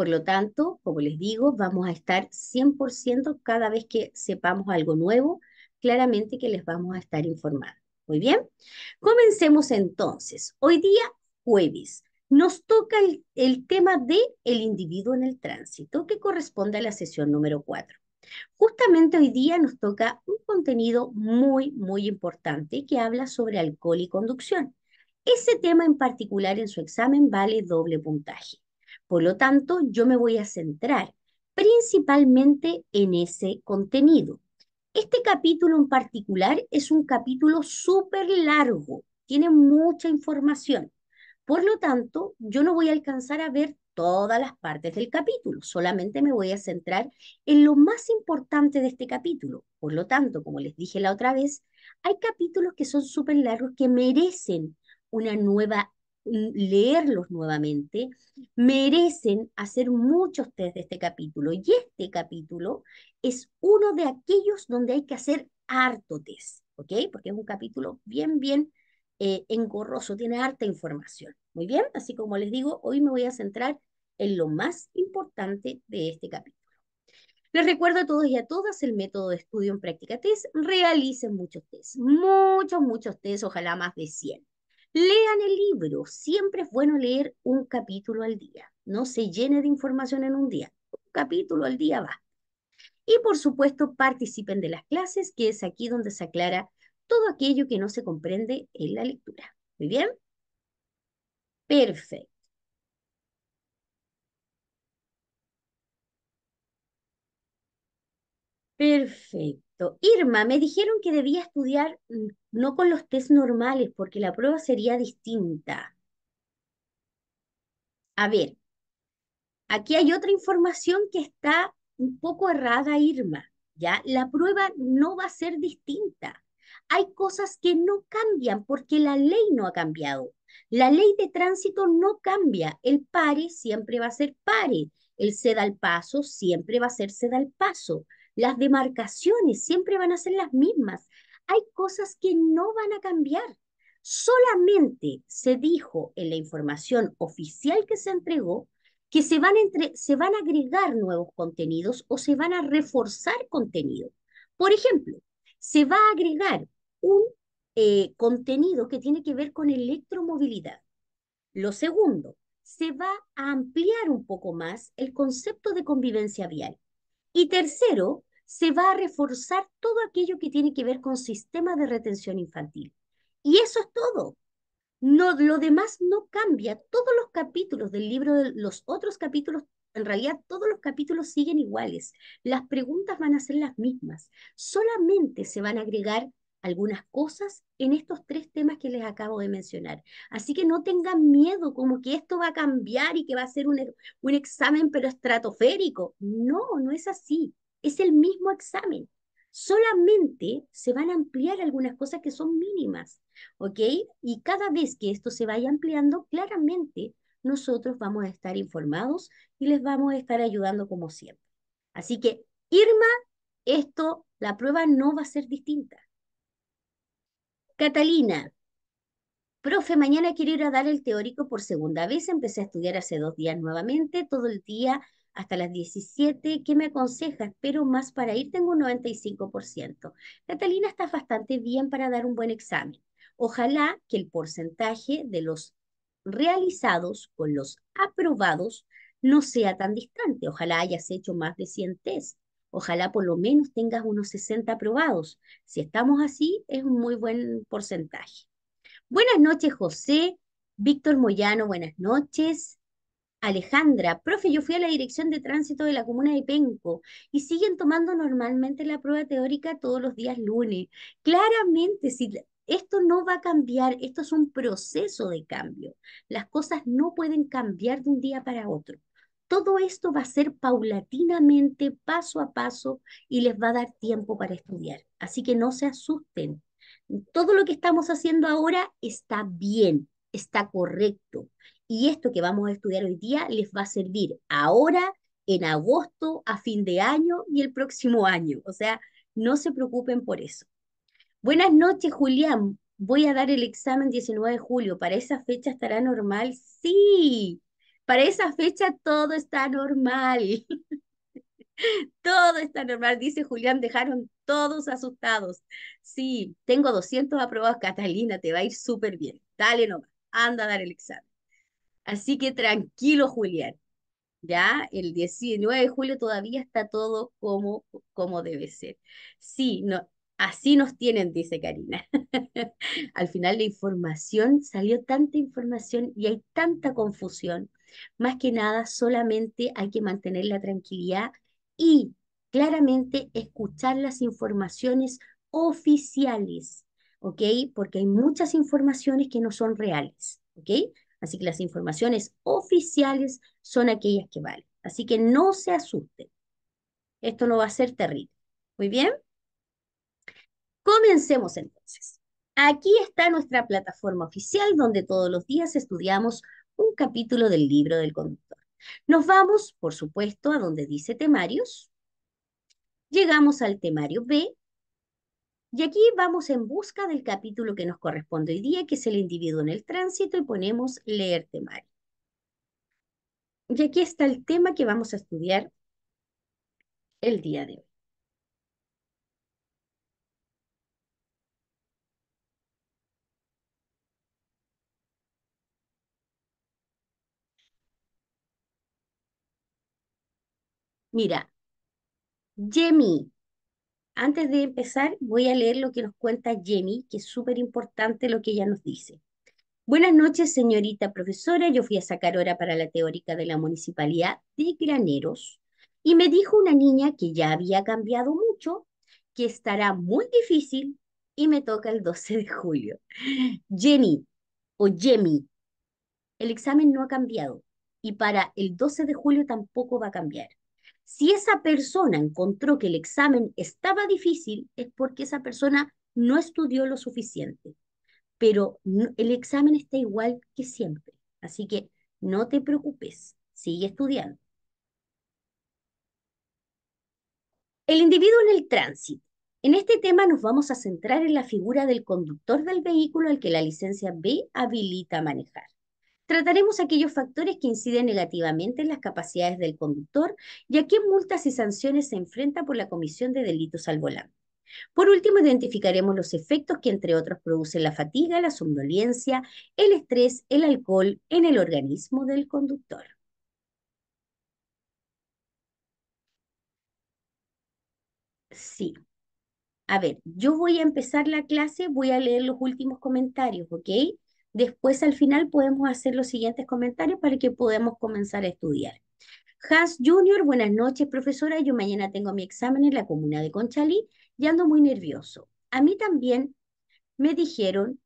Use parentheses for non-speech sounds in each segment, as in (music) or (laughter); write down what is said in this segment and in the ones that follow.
Por lo tanto, como les digo, vamos a estar 100% cada vez que sepamos algo nuevo, claramente que les vamos a estar informados. Muy bien, comencemos entonces. Hoy día, jueves, nos toca el, tema de el individuo en el tránsito, que corresponde a la sesión número 4. Justamente hoy día nos toca un contenido muy, muy importante que habla sobre alcohol y conducción. Ese tema en particular en su examen vale doble puntaje. Por lo tanto, yo me voy a centrar principalmente en ese contenido. Este capítulo en particular es un capítulo súper largo, tiene mucha información. Por lo tanto, yo no voy a alcanzar a ver todas las partes del capítulo, solamente me voy a centrar en lo más importante de este capítulo. Por lo tanto, como les dije la otra vez, hay capítulos que son súper largos que merecen una nueva leerlos nuevamente, merecen hacer muchos test de este capítulo. Y este capítulo es uno de aquellos donde hay que hacer harto test, ¿ok? Porque es un capítulo bien, bien eh, engorroso, tiene harta información. Muy bien, así como les digo, hoy me voy a centrar en lo más importante de este capítulo. Les recuerdo a todos y a todas el método de estudio en práctica test. Realicen muchos test, muchos, muchos test, ojalá más de 100. Lean el libro, siempre es bueno leer un capítulo al día, no se llene de información en un día, un capítulo al día va. Y por supuesto, participen de las clases, que es aquí donde se aclara todo aquello que no se comprende en la lectura. ¿Muy bien? Perfecto. Perfecto. Irma, me dijeron que debía estudiar mm, no con los test normales porque la prueba sería distinta. A ver, aquí hay otra información que está un poco errada, Irma. ¿ya? La prueba no va a ser distinta. Hay cosas que no cambian porque la ley no ha cambiado. La ley de tránsito no cambia. El pare siempre va a ser pare. El ceda al paso siempre va a ser ceda al paso. Las demarcaciones siempre van a ser las mismas. Hay cosas que no van a cambiar. Solamente se dijo en la información oficial que se entregó que se van, se van a agregar nuevos contenidos o se van a reforzar contenido. Por ejemplo, se va a agregar un eh, contenido que tiene que ver con electromovilidad. Lo segundo, se va a ampliar un poco más el concepto de convivencia vial. Y tercero, se va a reforzar todo aquello que tiene que ver con sistema de retención infantil. Y eso es todo. No, lo demás no cambia. Todos los capítulos del libro, los otros capítulos, en realidad todos los capítulos siguen iguales. Las preguntas van a ser las mismas. Solamente se van a agregar algunas cosas en estos tres temas que les acabo de mencionar. Así que no tengan miedo como que esto va a cambiar y que va a ser un, un examen pero estratosférico. No, no es así es el mismo examen. Solamente se van a ampliar algunas cosas que son mínimas, ¿ok? Y cada vez que esto se vaya ampliando, claramente nosotros vamos a estar informados y les vamos a estar ayudando como siempre. Así que, Irma, esto, la prueba no va a ser distinta. Catalina, profe, mañana quiero ir a dar el teórico por segunda vez, empecé a estudiar hace dos días nuevamente, todo el día hasta las 17. ¿Qué me aconseja? Espero más para ir, tengo un 95%. Catalina está bastante bien para dar un buen examen. Ojalá que el porcentaje de los realizados con los aprobados no sea tan distante. Ojalá hayas hecho más de 100 test. Ojalá por lo menos tengas unos 60 aprobados. Si estamos así, es un muy buen porcentaje. Buenas noches, José. Víctor Moyano, buenas noches. Alejandra, profe, yo fui a la dirección de tránsito de la comuna de Penco y siguen tomando normalmente la prueba teórica todos los días lunes. Claramente, si esto no va a cambiar, esto es un proceso de cambio. Las cosas no pueden cambiar de un día para otro. Todo esto va a ser paulatinamente, paso a paso, y les va a dar tiempo para estudiar. Así que no se asusten. Todo lo que estamos haciendo ahora está bien, está correcto y esto que vamos a estudiar hoy día les va a servir ahora, en agosto, a fin de año y el próximo año. O sea, no se preocupen por eso. Buenas noches, Julián. Voy a dar el examen 19 de julio. ¿Para esa fecha estará normal? Sí, para esa fecha todo está normal. (laughs) todo está normal, dice Julián. Dejaron todos asustados. Sí, tengo 200 aprobados. Catalina, te va a ir súper bien. Dale nomás. Anda a dar el examen. Así que tranquilo, Julián. Ya el 19 de julio todavía está todo como, como debe ser. Sí, no, así nos tienen, dice Karina. (laughs) Al final la información, salió tanta información y hay tanta confusión. Más que nada, solamente hay que mantener la tranquilidad y claramente escuchar las informaciones oficiales, ¿ok? Porque hay muchas informaciones que no son reales, ¿ok? Así que las informaciones oficiales son aquellas que valen. Así que no se asusten. Esto no va a ser terrible. Muy bien. Comencemos entonces. Aquí está nuestra plataforma oficial donde todos los días estudiamos un capítulo del libro del conductor. Nos vamos, por supuesto, a donde dice temarios. Llegamos al temario B y aquí vamos en busca del capítulo que nos corresponde hoy día, que es el individuo en el tránsito, y ponemos leer temario. Y aquí está el tema que vamos a estudiar el día de hoy. Mira, Jemmy antes de empezar, voy a leer lo que nos cuenta Jenny, que es súper importante lo que ella nos dice. Buenas noches, señorita profesora. Yo fui a sacar hora para la teórica de la Municipalidad de Graneros y me dijo una niña que ya había cambiado mucho, que estará muy difícil y me toca el 12 de julio. Jenny o Jenny, el examen no ha cambiado y para el 12 de julio tampoco va a cambiar. Si esa persona encontró que el examen estaba difícil, es porque esa persona no estudió lo suficiente. Pero el examen está igual que siempre. Así que no te preocupes, sigue estudiando. El individuo en el tránsito. En este tema nos vamos a centrar en la figura del conductor del vehículo al que la licencia B habilita manejar. Trataremos aquellos factores que inciden negativamente en las capacidades del conductor y a qué multas y sanciones se enfrenta por la comisión de delitos al volante. Por último, identificaremos los efectos que, entre otros, producen la fatiga, la somnolencia, el estrés, el alcohol en el organismo del conductor. Sí. A ver, yo voy a empezar la clase, voy a leer los últimos comentarios, ¿ok? Después al final podemos hacer los siguientes comentarios para que podamos comenzar a estudiar. Hans Junior, buenas noches profesora, yo mañana tengo mi examen en la comuna de Conchalí y ando muy nervioso. A mí también me dijeron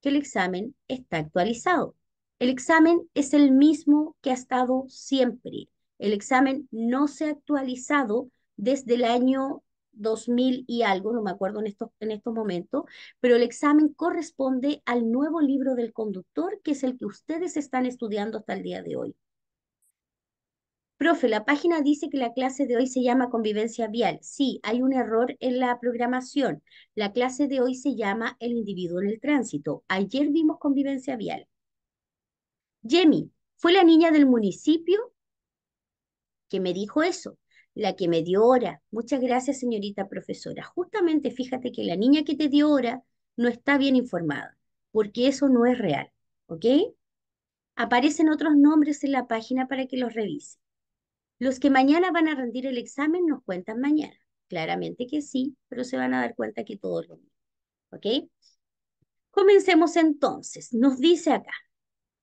que el examen está actualizado. El examen es el mismo que ha estado siempre. El examen no se ha actualizado desde el año 2000 y algo, no me acuerdo en estos, en estos momentos, pero el examen corresponde al nuevo libro del conductor, que es el que ustedes están estudiando hasta el día de hoy. Profe, la página dice que la clase de hoy se llama convivencia vial. Sí, hay un error en la programación. La clase de hoy se llama el individuo en el tránsito. Ayer vimos convivencia vial. Yemi, fue la niña del municipio que me dijo eso la que me dio hora. Muchas gracias, señorita profesora. Justamente fíjate que la niña que te dio hora no está bien informada, porque eso no es real, ¿ok? Aparecen otros nombres en la página para que los revise. Los que mañana van a rendir el examen nos cuentan mañana. Claramente que sí, pero se van a dar cuenta que todo lo mismo, ¿ok? Comencemos entonces. Nos dice acá,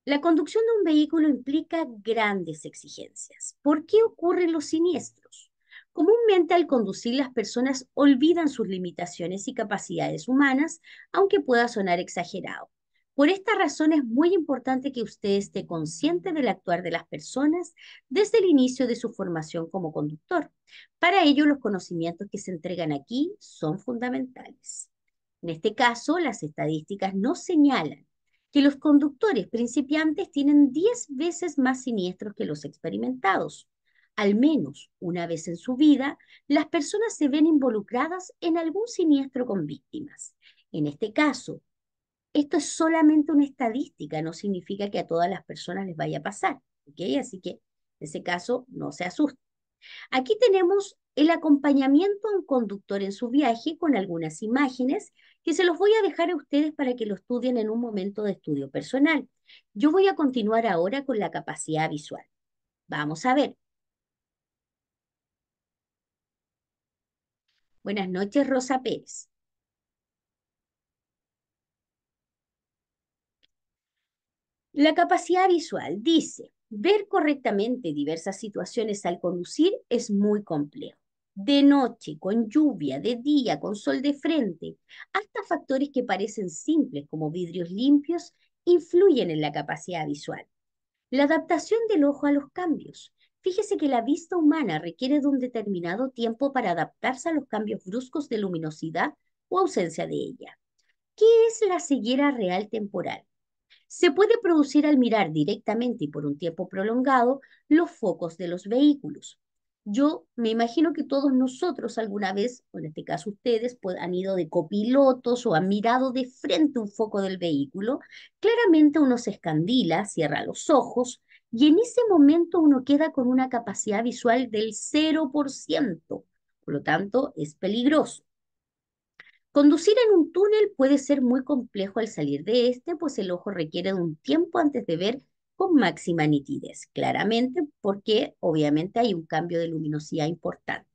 la conducción de un vehículo implica grandes exigencias. ¿Por qué ocurren los siniestros? Comúnmente al conducir las personas olvidan sus limitaciones y capacidades humanas, aunque pueda sonar exagerado. Por esta razón es muy importante que usted esté consciente del actuar de las personas desde el inicio de su formación como conductor. Para ello, los conocimientos que se entregan aquí son fundamentales. En este caso, las estadísticas no señalan que los conductores principiantes tienen 10 veces más siniestros que los experimentados. Al menos una vez en su vida, las personas se ven involucradas en algún siniestro con víctimas. En este caso, esto es solamente una estadística, no significa que a todas las personas les vaya a pasar. ¿okay? Así que en ese caso, no se asuste. Aquí tenemos el acompañamiento a un conductor en su viaje con algunas imágenes que se los voy a dejar a ustedes para que lo estudien en un momento de estudio personal. Yo voy a continuar ahora con la capacidad visual. Vamos a ver. Buenas noches, Rosa Pérez. La capacidad visual dice, ver correctamente diversas situaciones al conducir es muy complejo de noche, con lluvia, de día, con sol de frente, hasta factores que parecen simples como vidrios limpios influyen en la capacidad visual. La adaptación del ojo a los cambios. Fíjese que la vista humana requiere de un determinado tiempo para adaptarse a los cambios bruscos de luminosidad o ausencia de ella. ¿Qué es la ceguera real temporal? Se puede producir al mirar directamente y por un tiempo prolongado los focos de los vehículos, yo me imagino que todos nosotros alguna vez, o en este caso ustedes, pues, han ido de copilotos o han mirado de frente un foco del vehículo. Claramente uno se escandila, cierra los ojos y en ese momento uno queda con una capacidad visual del 0%. Por lo tanto, es peligroso. Conducir en un túnel puede ser muy complejo al salir de este, pues el ojo requiere de un tiempo antes de ver con máxima nitidez, claramente porque obviamente hay un cambio de luminosidad importante.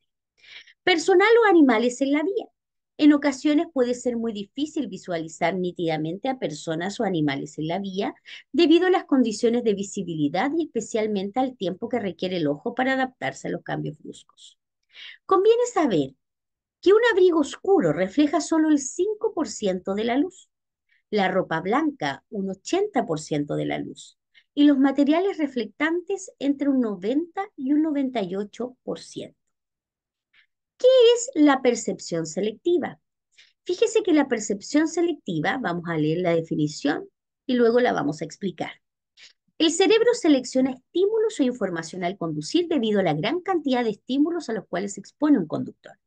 Personal o animales en la vía. En ocasiones puede ser muy difícil visualizar nítidamente a personas o animales en la vía debido a las condiciones de visibilidad y especialmente al tiempo que requiere el ojo para adaptarse a los cambios bruscos. Conviene saber que un abrigo oscuro refleja solo el 5% de la luz, la ropa blanca un 80% de la luz y los materiales reflectantes entre un 90 y un 98%. ¿Qué es la percepción selectiva? Fíjese que la percepción selectiva, vamos a leer la definición y luego la vamos a explicar. El cerebro selecciona estímulos o información al conducir debido a la gran cantidad de estímulos a los cuales se expone un conductor.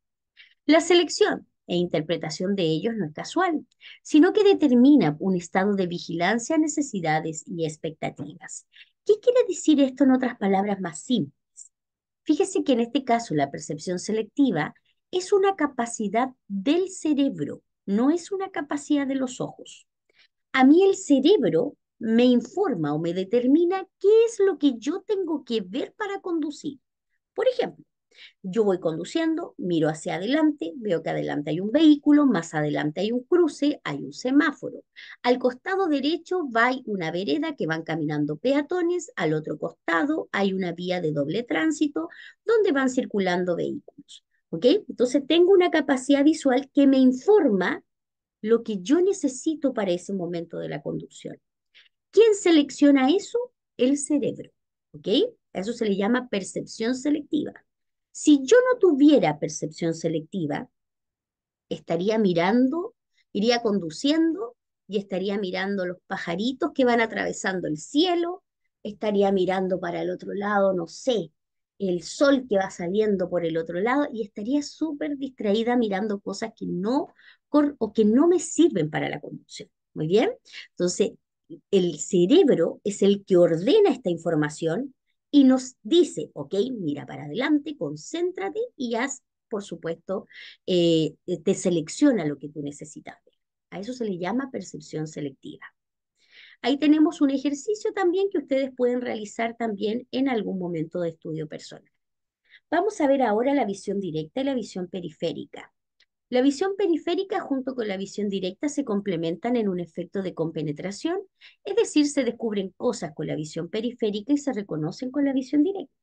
La selección e interpretación de ellos no es casual, sino que determina un estado de vigilancia, necesidades y expectativas. ¿Qué quiere decir esto en otras palabras más simples? Fíjese que en este caso la percepción selectiva es una capacidad del cerebro, no es una capacidad de los ojos. A mí el cerebro me informa o me determina qué es lo que yo tengo que ver para conducir. Por ejemplo, yo voy conduciendo, miro hacia adelante, veo que adelante hay un vehículo, más adelante hay un cruce, hay un semáforo. Al costado derecho va una vereda que van caminando peatones, al otro costado hay una vía de doble tránsito donde van circulando vehículos. ¿Ok? Entonces tengo una capacidad visual que me informa lo que yo necesito para ese momento de la conducción. ¿Quién selecciona eso? El cerebro. ¿Ok? eso se le llama percepción selectiva. Si yo no tuviera percepción selectiva, estaría mirando, iría conduciendo y estaría mirando los pajaritos que van atravesando el cielo, estaría mirando para el otro lado, no sé, el sol que va saliendo por el otro lado y estaría súper distraída mirando cosas que no o que no me sirven para la conducción. Muy bien, entonces el cerebro es el que ordena esta información y nos dice, ok, mira para adelante, concéntrate y haz, por supuesto, eh, eh, te selecciona lo que tú necesitas. A eso se le llama percepción selectiva. Ahí tenemos un ejercicio también que ustedes pueden realizar también en algún momento de estudio personal. Vamos a ver ahora la visión directa y la visión periférica. La visión periférica junto con la visión directa se complementan en un efecto de compenetración, es decir, se descubren cosas con la visión periférica y se reconocen con la visión directa.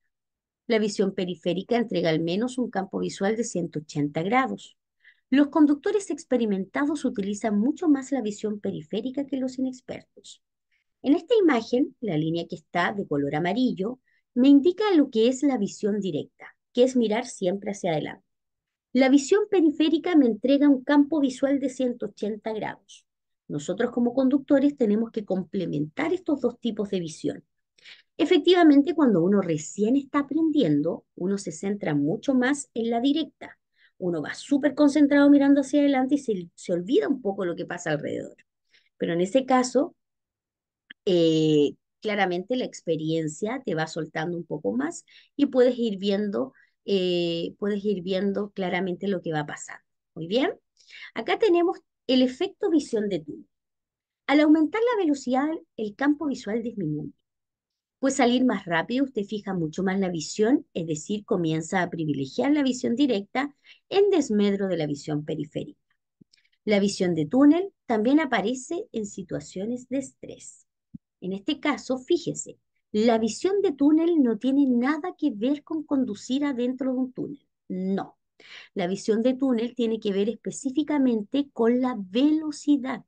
La visión periférica entrega al menos un campo visual de 180 grados. Los conductores experimentados utilizan mucho más la visión periférica que los inexpertos. En esta imagen, la línea que está de color amarillo me indica lo que es la visión directa, que es mirar siempre hacia adelante. La visión periférica me entrega un campo visual de 180 grados. Nosotros como conductores tenemos que complementar estos dos tipos de visión. Efectivamente, cuando uno recién está aprendiendo, uno se centra mucho más en la directa. Uno va súper concentrado mirando hacia adelante y se, olvida un poco lo que pasa alrededor. Pero en ese caso, eh, claramente la experiencia te va soltando un poco más y puedes ir viendo eh, puedes ir viendo claramente lo que va a pasar. Muy bien. Acá tenemos el efecto visión de túnel. Al aumentar la velocidad, el campo visual disminuye. Pues salir más rápido, usted fija mucho más la visión, es decir, comienza a privilegiar la visión directa en desmedro de la visión periférica. La visión de túnel también aparece en situaciones de estrés. En este caso, fíjese, la visión de túnel no tiene nada que ver con conducir adentro de un túnel, no. La visión de túnel tiene que ver específicamente con la velocidad.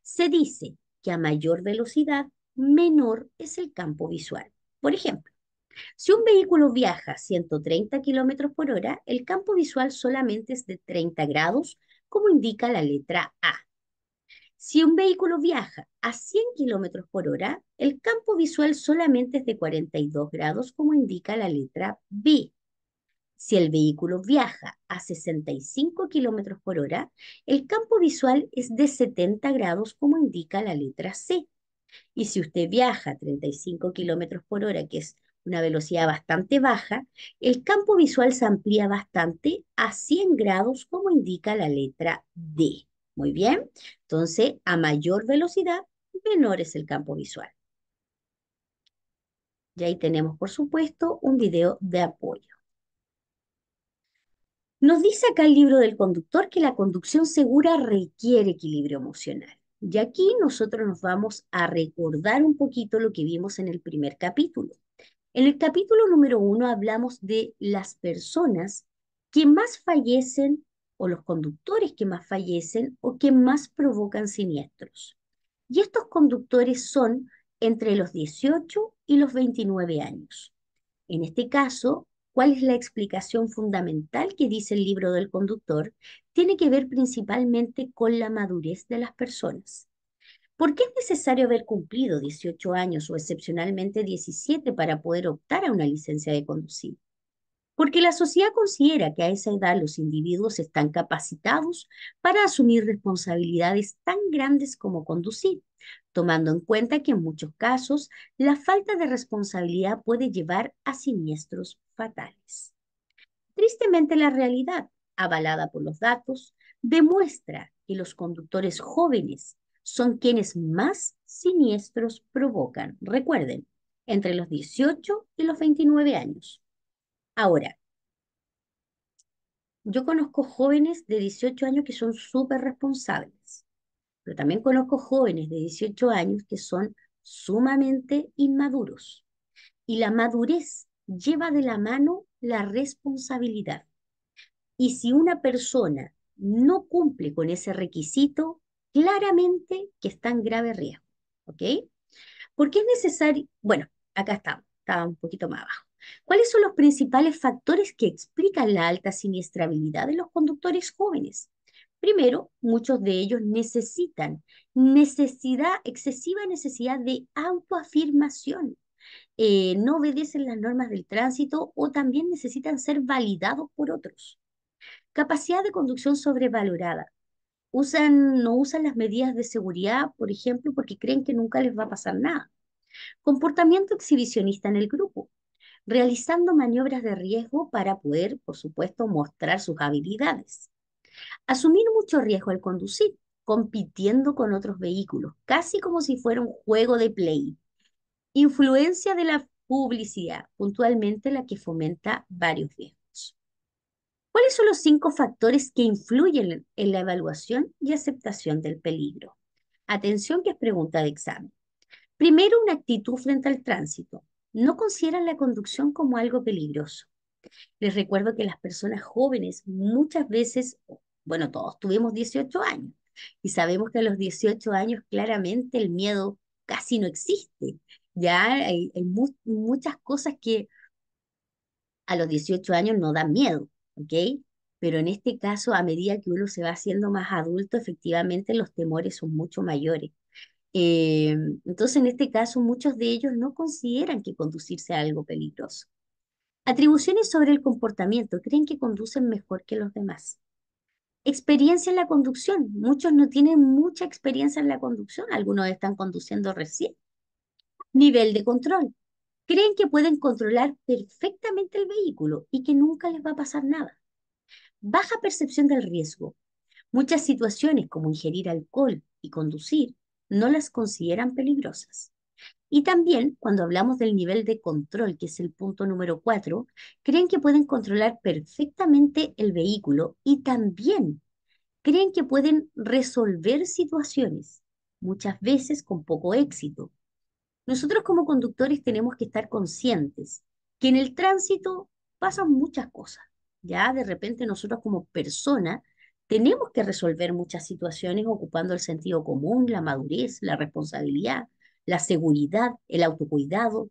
Se dice que a mayor velocidad, menor es el campo visual. Por ejemplo, si un vehículo viaja 130 km por hora, el campo visual solamente es de 30 grados, como indica la letra A. Si un vehículo viaja a 100 km por hora, el campo visual solamente es de 42 grados, como indica la letra B. Si el vehículo viaja a 65 km por hora, el campo visual es de 70 grados, como indica la letra C. Y si usted viaja a 35 km por hora, que es una velocidad bastante baja, el campo visual se amplía bastante a 100 grados, como indica la letra D. Muy bien, entonces a mayor velocidad, menor es el campo visual. Y ahí tenemos, por supuesto, un video de apoyo. Nos dice acá el libro del conductor que la conducción segura requiere equilibrio emocional. Y aquí nosotros nos vamos a recordar un poquito lo que vimos en el primer capítulo. En el capítulo número uno hablamos de las personas que más fallecen o los conductores que más fallecen o que más provocan siniestros. Y estos conductores son entre los 18 y los 29 años. En este caso, ¿cuál es la explicación fundamental que dice el libro del conductor? Tiene que ver principalmente con la madurez de las personas. ¿Por qué es necesario haber cumplido 18 años o excepcionalmente 17 para poder optar a una licencia de conducir? porque la sociedad considera que a esa edad los individuos están capacitados para asumir responsabilidades tan grandes como conducir, tomando en cuenta que en muchos casos la falta de responsabilidad puede llevar a siniestros fatales. Tristemente la realidad, avalada por los datos, demuestra que los conductores jóvenes son quienes más siniestros provocan, recuerden, entre los 18 y los 29 años Ahora, yo conozco jóvenes de 18 años que son súper responsables, pero también conozco jóvenes de 18 años que son sumamente inmaduros. Y la madurez lleva de la mano la responsabilidad. Y si una persona no cumple con ese requisito, claramente que está en grave riesgo. ¿Ok? Porque es necesario, bueno, acá está, estaba un poquito más abajo. ¿Cuáles son los principales factores que explican la alta siniestrabilidad de los conductores jóvenes? Primero, muchos de ellos necesitan necesidad, excesiva necesidad de autoafirmación. Eh, no obedecen las normas del tránsito o también necesitan ser validados por otros. Capacidad de conducción sobrevalorada. Usan, no usan las medidas de seguridad, por ejemplo, porque creen que nunca les va a pasar nada. Comportamiento exhibicionista en el grupo realizando maniobras de riesgo para poder, por supuesto, mostrar sus habilidades. Asumir mucho riesgo al conducir, compitiendo con otros vehículos, casi como si fuera un juego de play. Influencia de la publicidad, puntualmente la que fomenta varios riesgos. ¿Cuáles son los cinco factores que influyen en la evaluación y aceptación del peligro? Atención que es pregunta de examen. Primero, una actitud frente al tránsito no consideran la conducción como algo peligroso. Les recuerdo que las personas jóvenes muchas veces, bueno, todos tuvimos 18 años y sabemos que a los 18 años claramente el miedo casi no existe. Ya hay, muchas cosas que a los 18 años no dan miedo, ¿ok? Pero en este caso, a medida que uno se va haciendo más adulto, efectivamente los temores son mucho mayores. Eh, entonces, en este caso, muchos de ellos no consideran que conducir sea algo peligroso. Atribuciones sobre el comportamiento. Creen que conducen mejor que los demás. Experiencia en la conducción. Muchos no tienen mucha experiencia en la conducción. Algunos están conduciendo recién. Nivel de control. Creen que pueden controlar perfectamente el vehículo y que nunca les va a pasar nada. Baja percepción del riesgo. Muchas situaciones como ingerir alcohol y conducir no las consideran peligrosas. Y también, cuando hablamos del nivel de control, que es el punto número cuatro, creen que pueden controlar perfectamente el vehículo y también creen que pueden resolver situaciones, muchas veces con poco éxito. Nosotros como conductores tenemos que estar conscientes que en el tránsito pasan muchas cosas. Ya de repente nosotros como persona tenemos que resolver muchas situaciones ocupando el sentido común, la madurez, la responsabilidad, la seguridad, el autocuidado.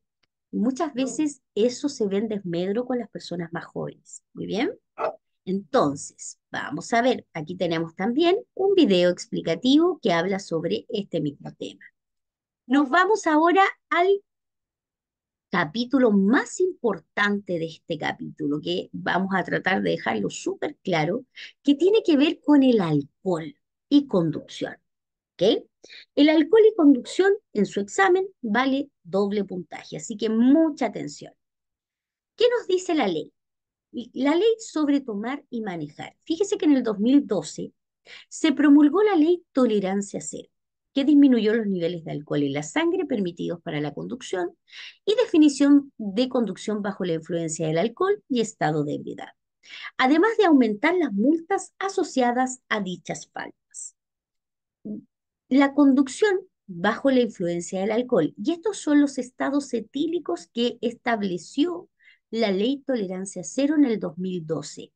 muchas veces eso se ve en desmedro con las personas más jóvenes. Muy bien. Entonces, vamos a ver, aquí tenemos también un video explicativo que habla sobre este mismo tema. Nos vamos ahora al capítulo más importante de este capítulo, que vamos a tratar de dejarlo súper claro, que tiene que ver con el alcohol y conducción. El alcohol y conducción en su examen vale doble puntaje, así que mucha atención. ¿Qué nos dice la ley? La ley sobre tomar y manejar. Fíjese que en el 2012 se promulgó la ley tolerancia cero que disminuyó los niveles de alcohol en la sangre permitidos para la conducción y definición de conducción bajo la influencia del alcohol y estado de ebriedad, además de aumentar las multas asociadas a dichas faltas. La conducción bajo la influencia del alcohol, y estos son los estados etílicos que estableció la ley tolerancia cero en el 2012.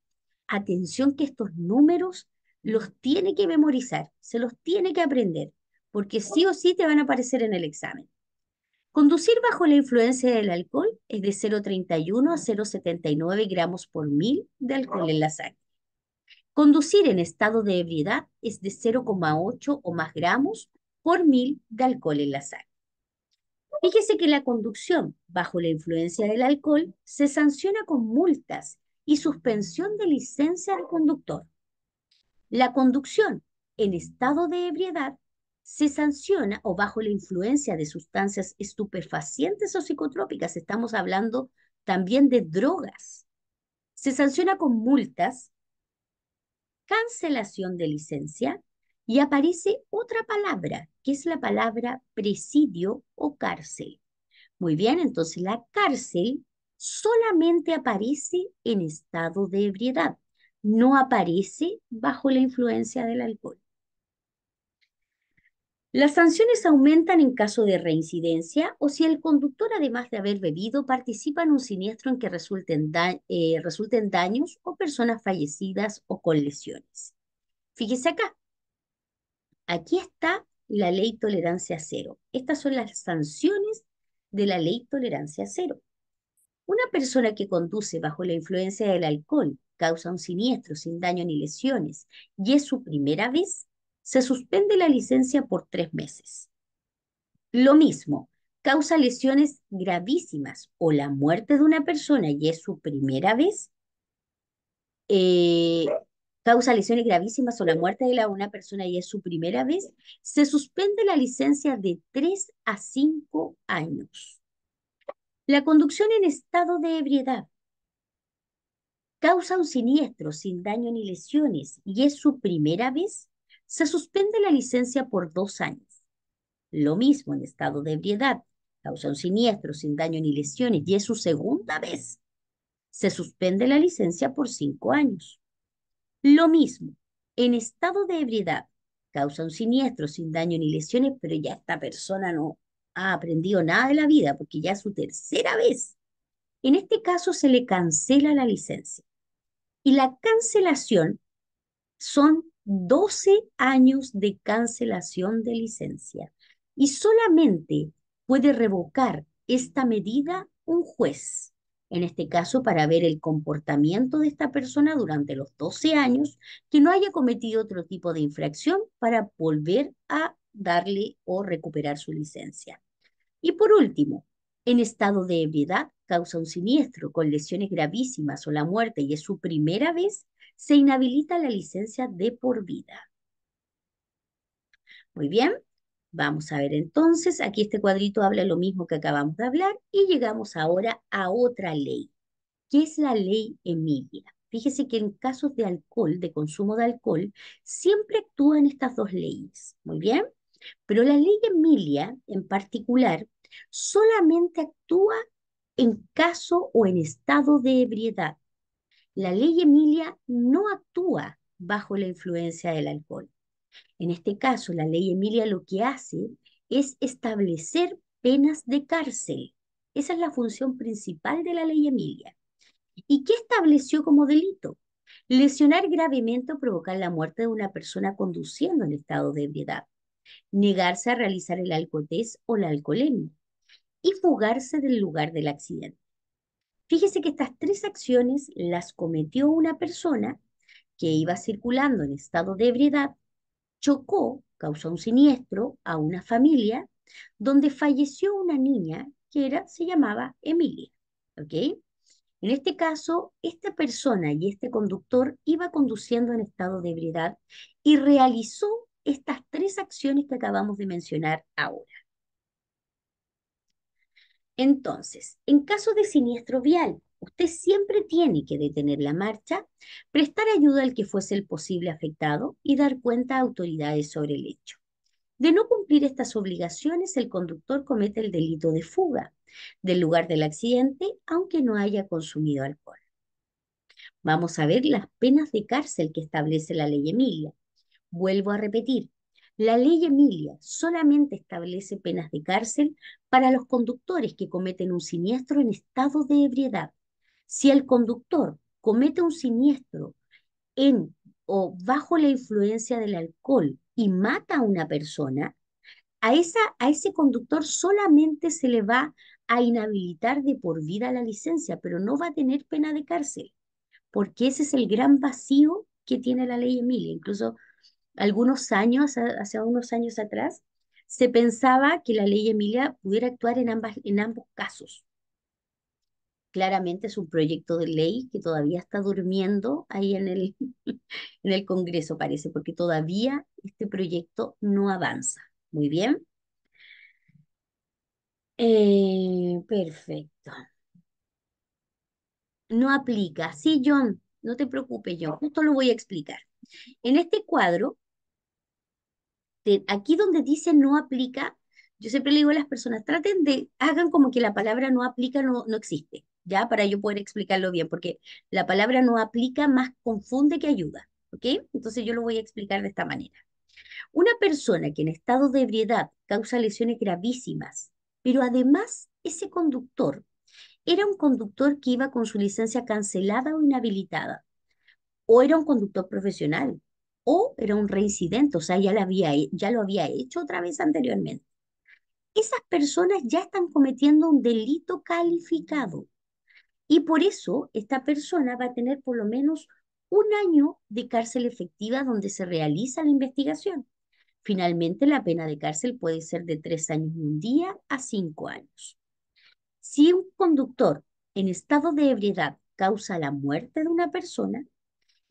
Atención que estos números los tiene que memorizar, se los tiene que aprender, porque sí o sí te van a aparecer en el examen. Conducir bajo la influencia del alcohol es de 0,31 a 0,79 gramos por mil de alcohol en la sangre. Conducir en estado de ebriedad es de 0,8 o más gramos por mil de alcohol en la sangre. Fíjese que la conducción bajo la influencia del alcohol se sanciona con multas y suspensión de licencia al conductor. La conducción en estado de ebriedad se sanciona o bajo la influencia de sustancias estupefacientes o psicotrópicas, estamos hablando también de drogas, se sanciona con multas, cancelación de licencia y aparece otra palabra, que es la palabra presidio o cárcel. Muy bien, entonces la cárcel solamente aparece en estado de ebriedad, no aparece bajo la influencia del alcohol. Las sanciones aumentan en caso de reincidencia o si el conductor, además de haber bebido, participa en un siniestro en que resulten, eh, resulten daños o personas fallecidas o con lesiones. Fíjese acá. Aquí está la ley tolerancia cero. Estas son las sanciones de la ley tolerancia cero. Una persona que conduce bajo la influencia del alcohol causa un siniestro sin daño ni lesiones y es su primera vez se suspende la licencia por tres meses. Lo mismo, causa lesiones gravísimas o la muerte de una persona y es su primera vez, eh, causa lesiones gravísimas o la muerte de la, una persona y es su primera vez, se suspende la licencia de tres a cinco años. La conducción en estado de ebriedad causa un siniestro sin daño ni lesiones y es su primera vez, se suspende la licencia por dos años. Lo mismo en estado de ebriedad, causa un siniestro sin daño ni lesiones y es su segunda vez. Se suspende la licencia por cinco años. Lo mismo en estado de ebriedad, causa un siniestro sin daño ni lesiones, pero ya esta persona no ha aprendido nada de la vida porque ya es su tercera vez. En este caso se le cancela la licencia. Y la cancelación son 12 años de cancelación de licencia y solamente puede revocar esta medida un juez, en este caso para ver el comportamiento de esta persona durante los 12 años que no haya cometido otro tipo de infracción para volver a darle o recuperar su licencia. Y por último, en estado de ebriedad causa un siniestro con lesiones gravísimas o la muerte y es su primera vez se inhabilita la licencia de por vida. Muy bien, vamos a ver entonces, aquí este cuadrito habla lo mismo que acabamos de hablar y llegamos ahora a otra ley, que es la ley Emilia. Fíjese que en casos de alcohol, de consumo de alcohol, siempre actúan estas dos leyes. Muy bien. Pero la ley Emilia, en particular, solamente actúa en caso o en estado de ebriedad la ley Emilia no actúa bajo la influencia del alcohol. En este caso, la ley Emilia lo que hace es establecer penas de cárcel. Esa es la función principal de la ley Emilia. ¿Y qué estableció como delito? Lesionar gravemente o provocar la muerte de una persona conduciendo en estado de ebriedad. Negarse a realizar el alcohol test o la alcoholemia. Y fugarse del lugar del accidente. Fíjese que estas tres acciones las cometió una persona que iba circulando en estado de ebriedad, chocó, causó un siniestro a una familia donde falleció una niña que era, se llamaba Emilia. En este caso, esta persona y este conductor iba conduciendo en estado de ebriedad y realizó estas tres acciones que acabamos de mencionar ahora. Entonces, en caso de siniestro vial, usted siempre tiene que detener la marcha, prestar ayuda al que fuese el posible afectado y dar cuenta a autoridades sobre el hecho. De no cumplir estas obligaciones, el conductor comete el delito de fuga del lugar del accidente, aunque no haya consumido alcohol. Vamos a ver las penas de cárcel que establece la ley Emilia. Vuelvo a repetir, la ley Emilia solamente establece penas de cárcel para los conductores que cometen un siniestro en estado de ebriedad. Si el conductor comete un siniestro en o bajo la influencia del alcohol y mata a una persona, a, esa, a ese conductor solamente se le va a inhabilitar de por vida la licencia, pero no va a tener pena de cárcel, porque ese es el gran vacío que tiene la ley Emilia. Incluso algunos años, hace unos años atrás, se pensaba que la ley Emilia pudiera actuar en, ambas, en ambos casos. Claramente es un proyecto de ley que todavía está durmiendo ahí en el, (laughs) en el Congreso, parece, porque todavía este proyecto no avanza. Muy bien. Eh, perfecto. No aplica. Sí, John, no te preocupes, John. Justo lo voy a explicar. En este cuadro este, aquí donde dice no aplica, yo siempre le digo a las personas, traten de, hagan como que la palabra no aplica no, no existe, ¿ya? Para yo poder explicarlo bien, porque la palabra no aplica más confunde que ayuda, ¿ok? Entonces yo lo voy a explicar de esta manera. Una persona que en estado de ebriedad causa lesiones gravísimas, pero además ese conductor era un conductor que iba con su licencia cancelada o inhabilitada, o era un conductor profesional, o era un reincidente, o sea, ya, la había, ya lo había hecho otra vez anteriormente. Esas personas ya están cometiendo un delito calificado y por eso esta persona va a tener por lo menos un año de cárcel efectiva donde se realiza la investigación. Finalmente, la pena de cárcel puede ser de tres años y un día a cinco años. Si un conductor en estado de ebriedad causa la muerte de una persona,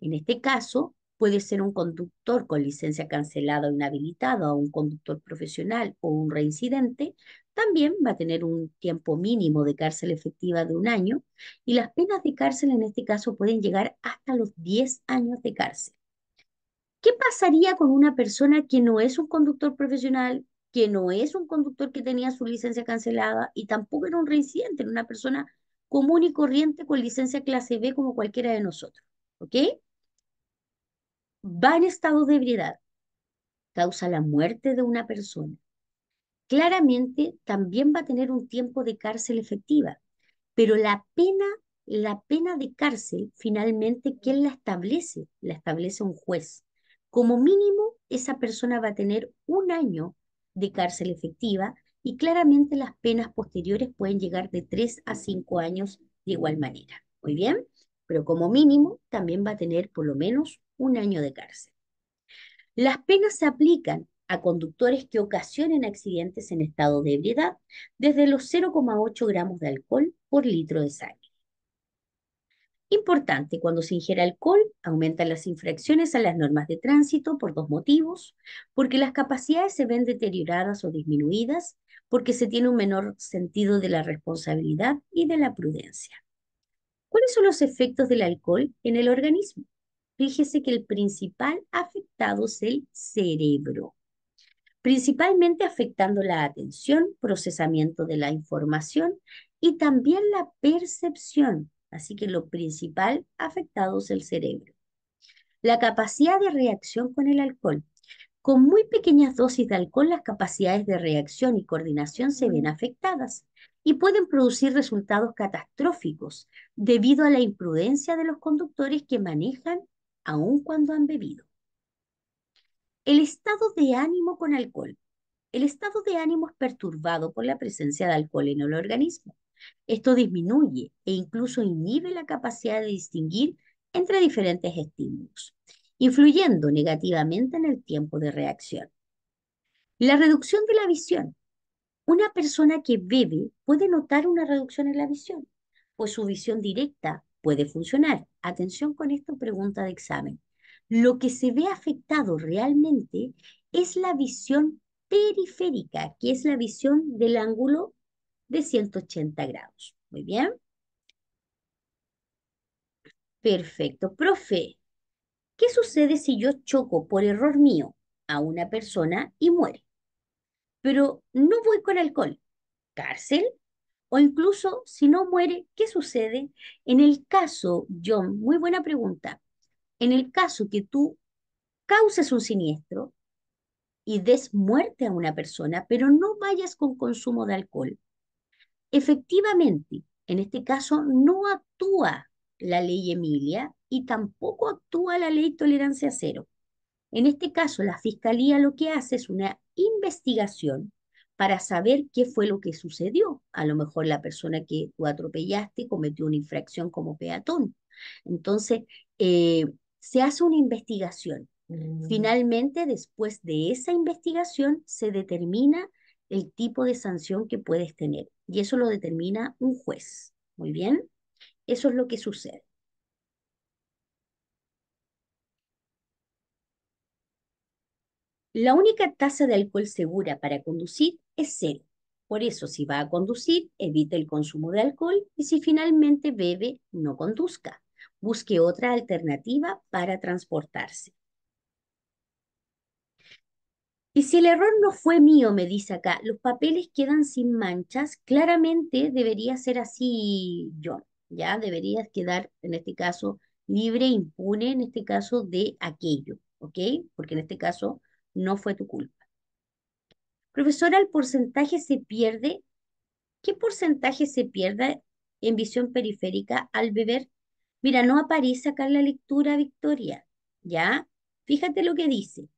en este caso, puede ser un conductor con licencia cancelada o inhabilitada, o un conductor profesional o un reincidente, también va a tener un tiempo mínimo de cárcel efectiva de un año y las penas de cárcel en este caso pueden llegar hasta los 10 años de cárcel. ¿Qué pasaría con una persona que no es un conductor profesional, que no es un conductor que tenía su licencia cancelada y tampoco era un reincidente, era una persona común y corriente con licencia clase B como cualquiera de nosotros? ¿Ok? Va en estado de ebriedad, causa la muerte de una persona, claramente también va a tener un tiempo de cárcel efectiva, pero la pena, la pena de cárcel, finalmente, ¿quién la establece? La establece un juez. Como mínimo, esa persona va a tener un año de cárcel efectiva y claramente las penas posteriores pueden llegar de tres a cinco años de igual manera. Muy bien, pero como mínimo también va a tener por lo menos un año de cárcel. Las penas se aplican a conductores que ocasionen accidentes en estado de ebriedad desde los 0,8 gramos de alcohol por litro de sangre. Importante, cuando se ingiere alcohol, aumentan las infracciones a las normas de tránsito por dos motivos, porque las capacidades se ven deterioradas o disminuidas, porque se tiene un menor sentido de la responsabilidad y de la prudencia. ¿Cuáles son los efectos del alcohol en el organismo? fíjese que el principal afectado es el cerebro, principalmente afectando la atención, procesamiento de la información y también la percepción. Así que lo principal afectado es el cerebro. La capacidad de reacción con el alcohol. Con muy pequeñas dosis de alcohol, las capacidades de reacción y coordinación se ven afectadas y pueden producir resultados catastróficos debido a la imprudencia de los conductores que manejan aun cuando han bebido. El estado de ánimo con alcohol. El estado de ánimo es perturbado por la presencia de alcohol en el organismo. Esto disminuye e incluso inhibe la capacidad de distinguir entre diferentes estímulos, influyendo negativamente en el tiempo de reacción. La reducción de la visión. Una persona que bebe puede notar una reducción en la visión, pues su visión directa puede funcionar. Atención con esta pregunta de examen. Lo que se ve afectado realmente es la visión periférica, que es la visión del ángulo de 180 grados. Muy bien. Perfecto. Profe, ¿qué sucede si yo choco por error mío a una persona y muere? Pero no voy con alcohol. ¿Cárcel? O incluso, si no muere, ¿qué sucede? En el caso, John, muy buena pregunta, en el caso que tú causes un siniestro y des muerte a una persona, pero no vayas con consumo de alcohol, efectivamente, en este caso no actúa la ley Emilia y tampoco actúa la ley tolerancia cero. En este caso, la Fiscalía lo que hace es una investigación para saber qué fue lo que sucedió. A lo mejor la persona que tú atropellaste cometió una infracción como peatón. Entonces, eh, se hace una investigación. Mm. Finalmente, después de esa investigación, se determina el tipo de sanción que puedes tener. Y eso lo determina un juez. Muy bien. Eso es lo que sucede. La única tasa de alcohol segura para conducir es cero. Por eso, si va a conducir, evite el consumo de alcohol y si finalmente bebe, no conduzca. Busque otra alternativa para transportarse. Y si el error no fue mío, me dice acá, los papeles quedan sin manchas, claramente debería ser así, yo ¿ya? Deberías quedar, en este caso, libre, impune, en este caso, de aquello, ¿ok? Porque en este caso no fue tu culpa. Profesora, el porcentaje se pierde. ¿Qué porcentaje se pierde en visión periférica al beber? Mira, no aparece acá en la lectura, Victoria, ¿ya? Fíjate lo que dice.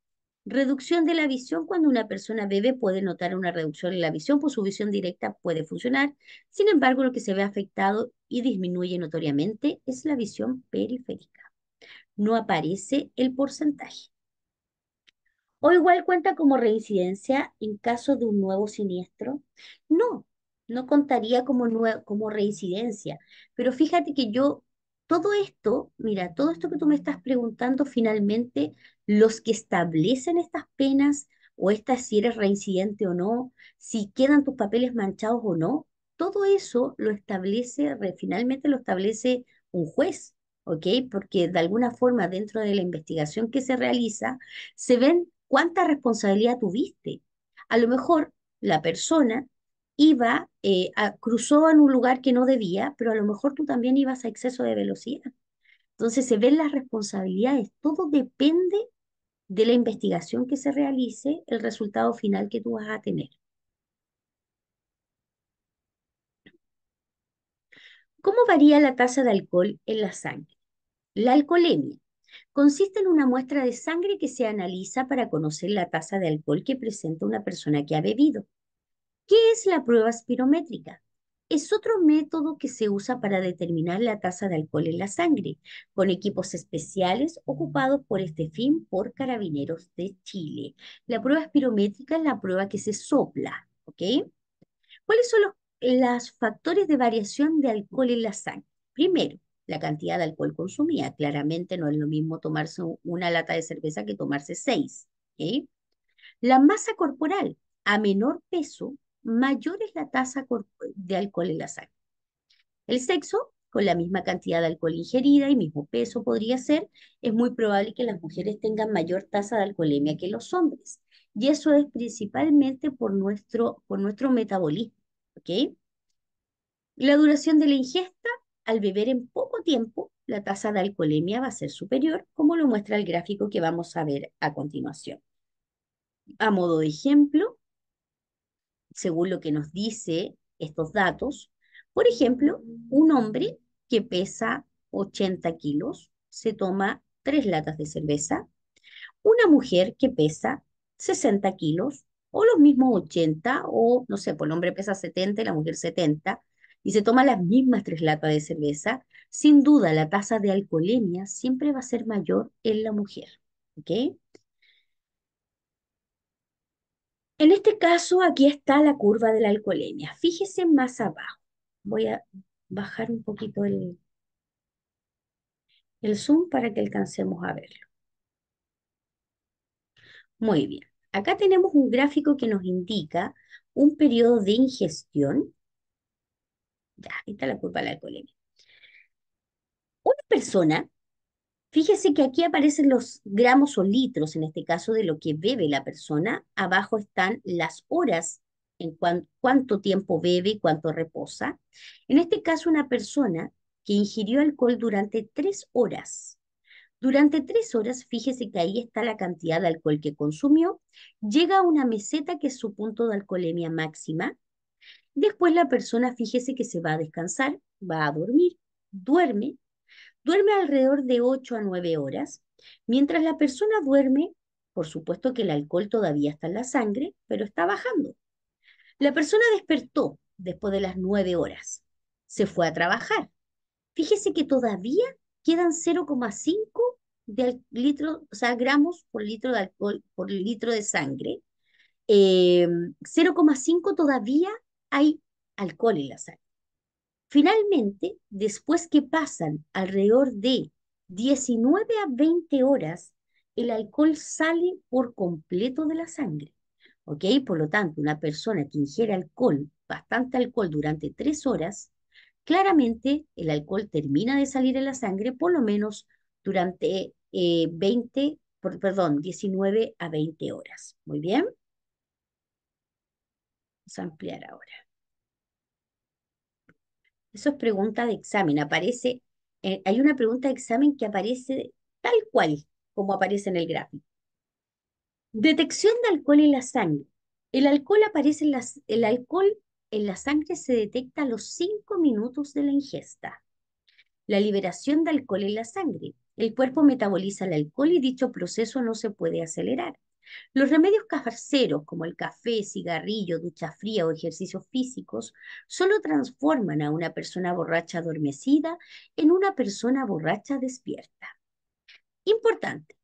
Reducción de la visión. Cuando una persona bebe puede notar una reducción en la visión, pues su visión directa puede funcionar. Sin embargo, lo que se ve afectado y disminuye notoriamente es la visión periférica. No aparece el porcentaje o igual cuenta como reincidencia en caso de un nuevo siniestro. No, no contaría como, como reincidencia, pero fíjate que yo, todo esto, mira, todo esto que tú me estás preguntando, finalmente los que establecen estas penas o estas si eres reincidente o no, si quedan tus papeles manchados o no, todo eso lo establece, finalmente lo establece un juez, ¿ok? Porque de alguna forma dentro de la investigación que se realiza, se ven cuánta responsabilidad tuviste. A lo mejor la persona iba, eh, cruzó en un lugar que no debía, pero a lo mejor tú también ibas a exceso de velocidad. Entonces se ven las responsabilidades, todo depende de la investigación que se realice, el resultado final que tú vas a tener. ¿Cómo varía la tasa de alcohol en la sangre? La alcoholemia Consiste en una muestra de sangre que se analiza para conocer la tasa de alcohol que presenta una persona que ha bebido. ¿Qué es la prueba espirométrica? Es otro método que se usa para determinar la tasa de alcohol en la sangre, con equipos especiales ocupados por este fin por carabineros de Chile. La prueba espirométrica es la prueba que se sopla, ¿ok? ¿Cuáles son los factores de variación de alcohol en la sangre? Primero, la cantidad de alcohol consumida. Claramente no es lo mismo tomarse una lata de cerveza que tomarse seis. La masa corporal, a menor peso, mayor es la tasa de alcohol en la sangre. El sexo, con la misma cantidad de alcohol ingerida y mismo peso podría ser, es muy probable que las mujeres tengan mayor tasa de alcoholemia que los hombres. Y eso es principalmente por nuestro, por nuestro metabolismo. La duración de la ingesta al beber en poco tiempo, la tasa de alcoholemia va a ser superior, como lo muestra el gráfico que vamos a ver a continuación. A modo de ejemplo, según lo que nos dice estos datos, por ejemplo, un hombre que pesa 80 kilos se toma tres latas de cerveza, una mujer que pesa 60 kilos o los mismos 80 o no sé, por pues el hombre pesa 70 y la mujer 70, y se toma las mismas tres latas de cerveza, sin duda la tasa de alcoholemia siempre va a ser mayor en la mujer. ¿ok? En este caso, aquí está la curva de la alcoholemia. Fíjese más abajo. Voy a bajar un poquito el, el zoom para que alcancemos a verlo. Muy bien. Acá tenemos un gráfico que nos indica un periodo de ingestión ya, ahí está la culpa de la alcoholemia. Una persona, fíjese que aquí aparecen los gramos o litros, en este caso, de lo que bebe la persona. Abajo están las horas en cuánto tiempo bebe y cuánto reposa. En este caso, una persona que ingirió alcohol durante tres horas. Durante tres horas, fíjese que ahí está la cantidad de alcohol que consumió, llega a una meseta que es su punto de alcoholemia máxima, Después la persona, fíjese que se va a descansar, va a dormir, duerme, duerme alrededor de 8 a 9 horas. Mientras la persona duerme, por supuesto que el alcohol todavía está en la sangre, pero está bajando. La persona despertó después de las 9 horas, se fue a trabajar. Fíjese que todavía quedan 0,5 de sea, gramos por litro de alcohol, por litro de sangre. 0,5 eh, todavía hay alcohol en la sangre. Finalmente, después que pasan alrededor de 19 a 20 horas, el alcohol sale por completo de la sangre. ¿Ok? Por lo tanto, una persona que ingiere alcohol, bastante alcohol durante 3 horas, claramente el alcohol termina de salir en la sangre por lo menos durante 20, eh, perdón, 19 a 20 horas. Muy bien vamos a ampliar ahora. Eso es pregunta de examen. Aparece, eh, hay una pregunta de examen que aparece tal cual como aparece en el gráfico. Detección de alcohol en la sangre. El alcohol, aparece en la el alcohol en la sangre se detecta a los cinco minutos de la ingesta. La liberación de alcohol en la sangre. El cuerpo metaboliza el alcohol y dicho proceso no se puede acelerar. Los remedios caseros, como el café, cigarrillo, ducha fría o ejercicios físicos, solo transforman a una persona borracha adormecida en una persona borracha despierta. Importante,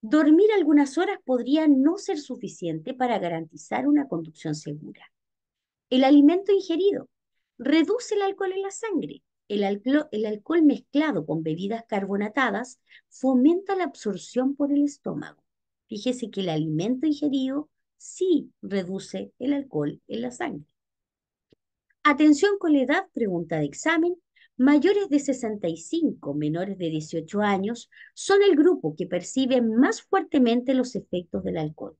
dormir algunas horas podría no ser suficiente para garantizar una conducción segura. El alimento ingerido reduce el alcohol en la sangre. El, el alcohol mezclado con bebidas carbonatadas fomenta la absorción por el estómago. Fíjese que el alimento ingerido sí reduce el alcohol en la sangre. Atención con la edad, pregunta de examen. Mayores de 65, menores de 18 años, son el grupo que percibe más fuertemente los efectos del alcohol.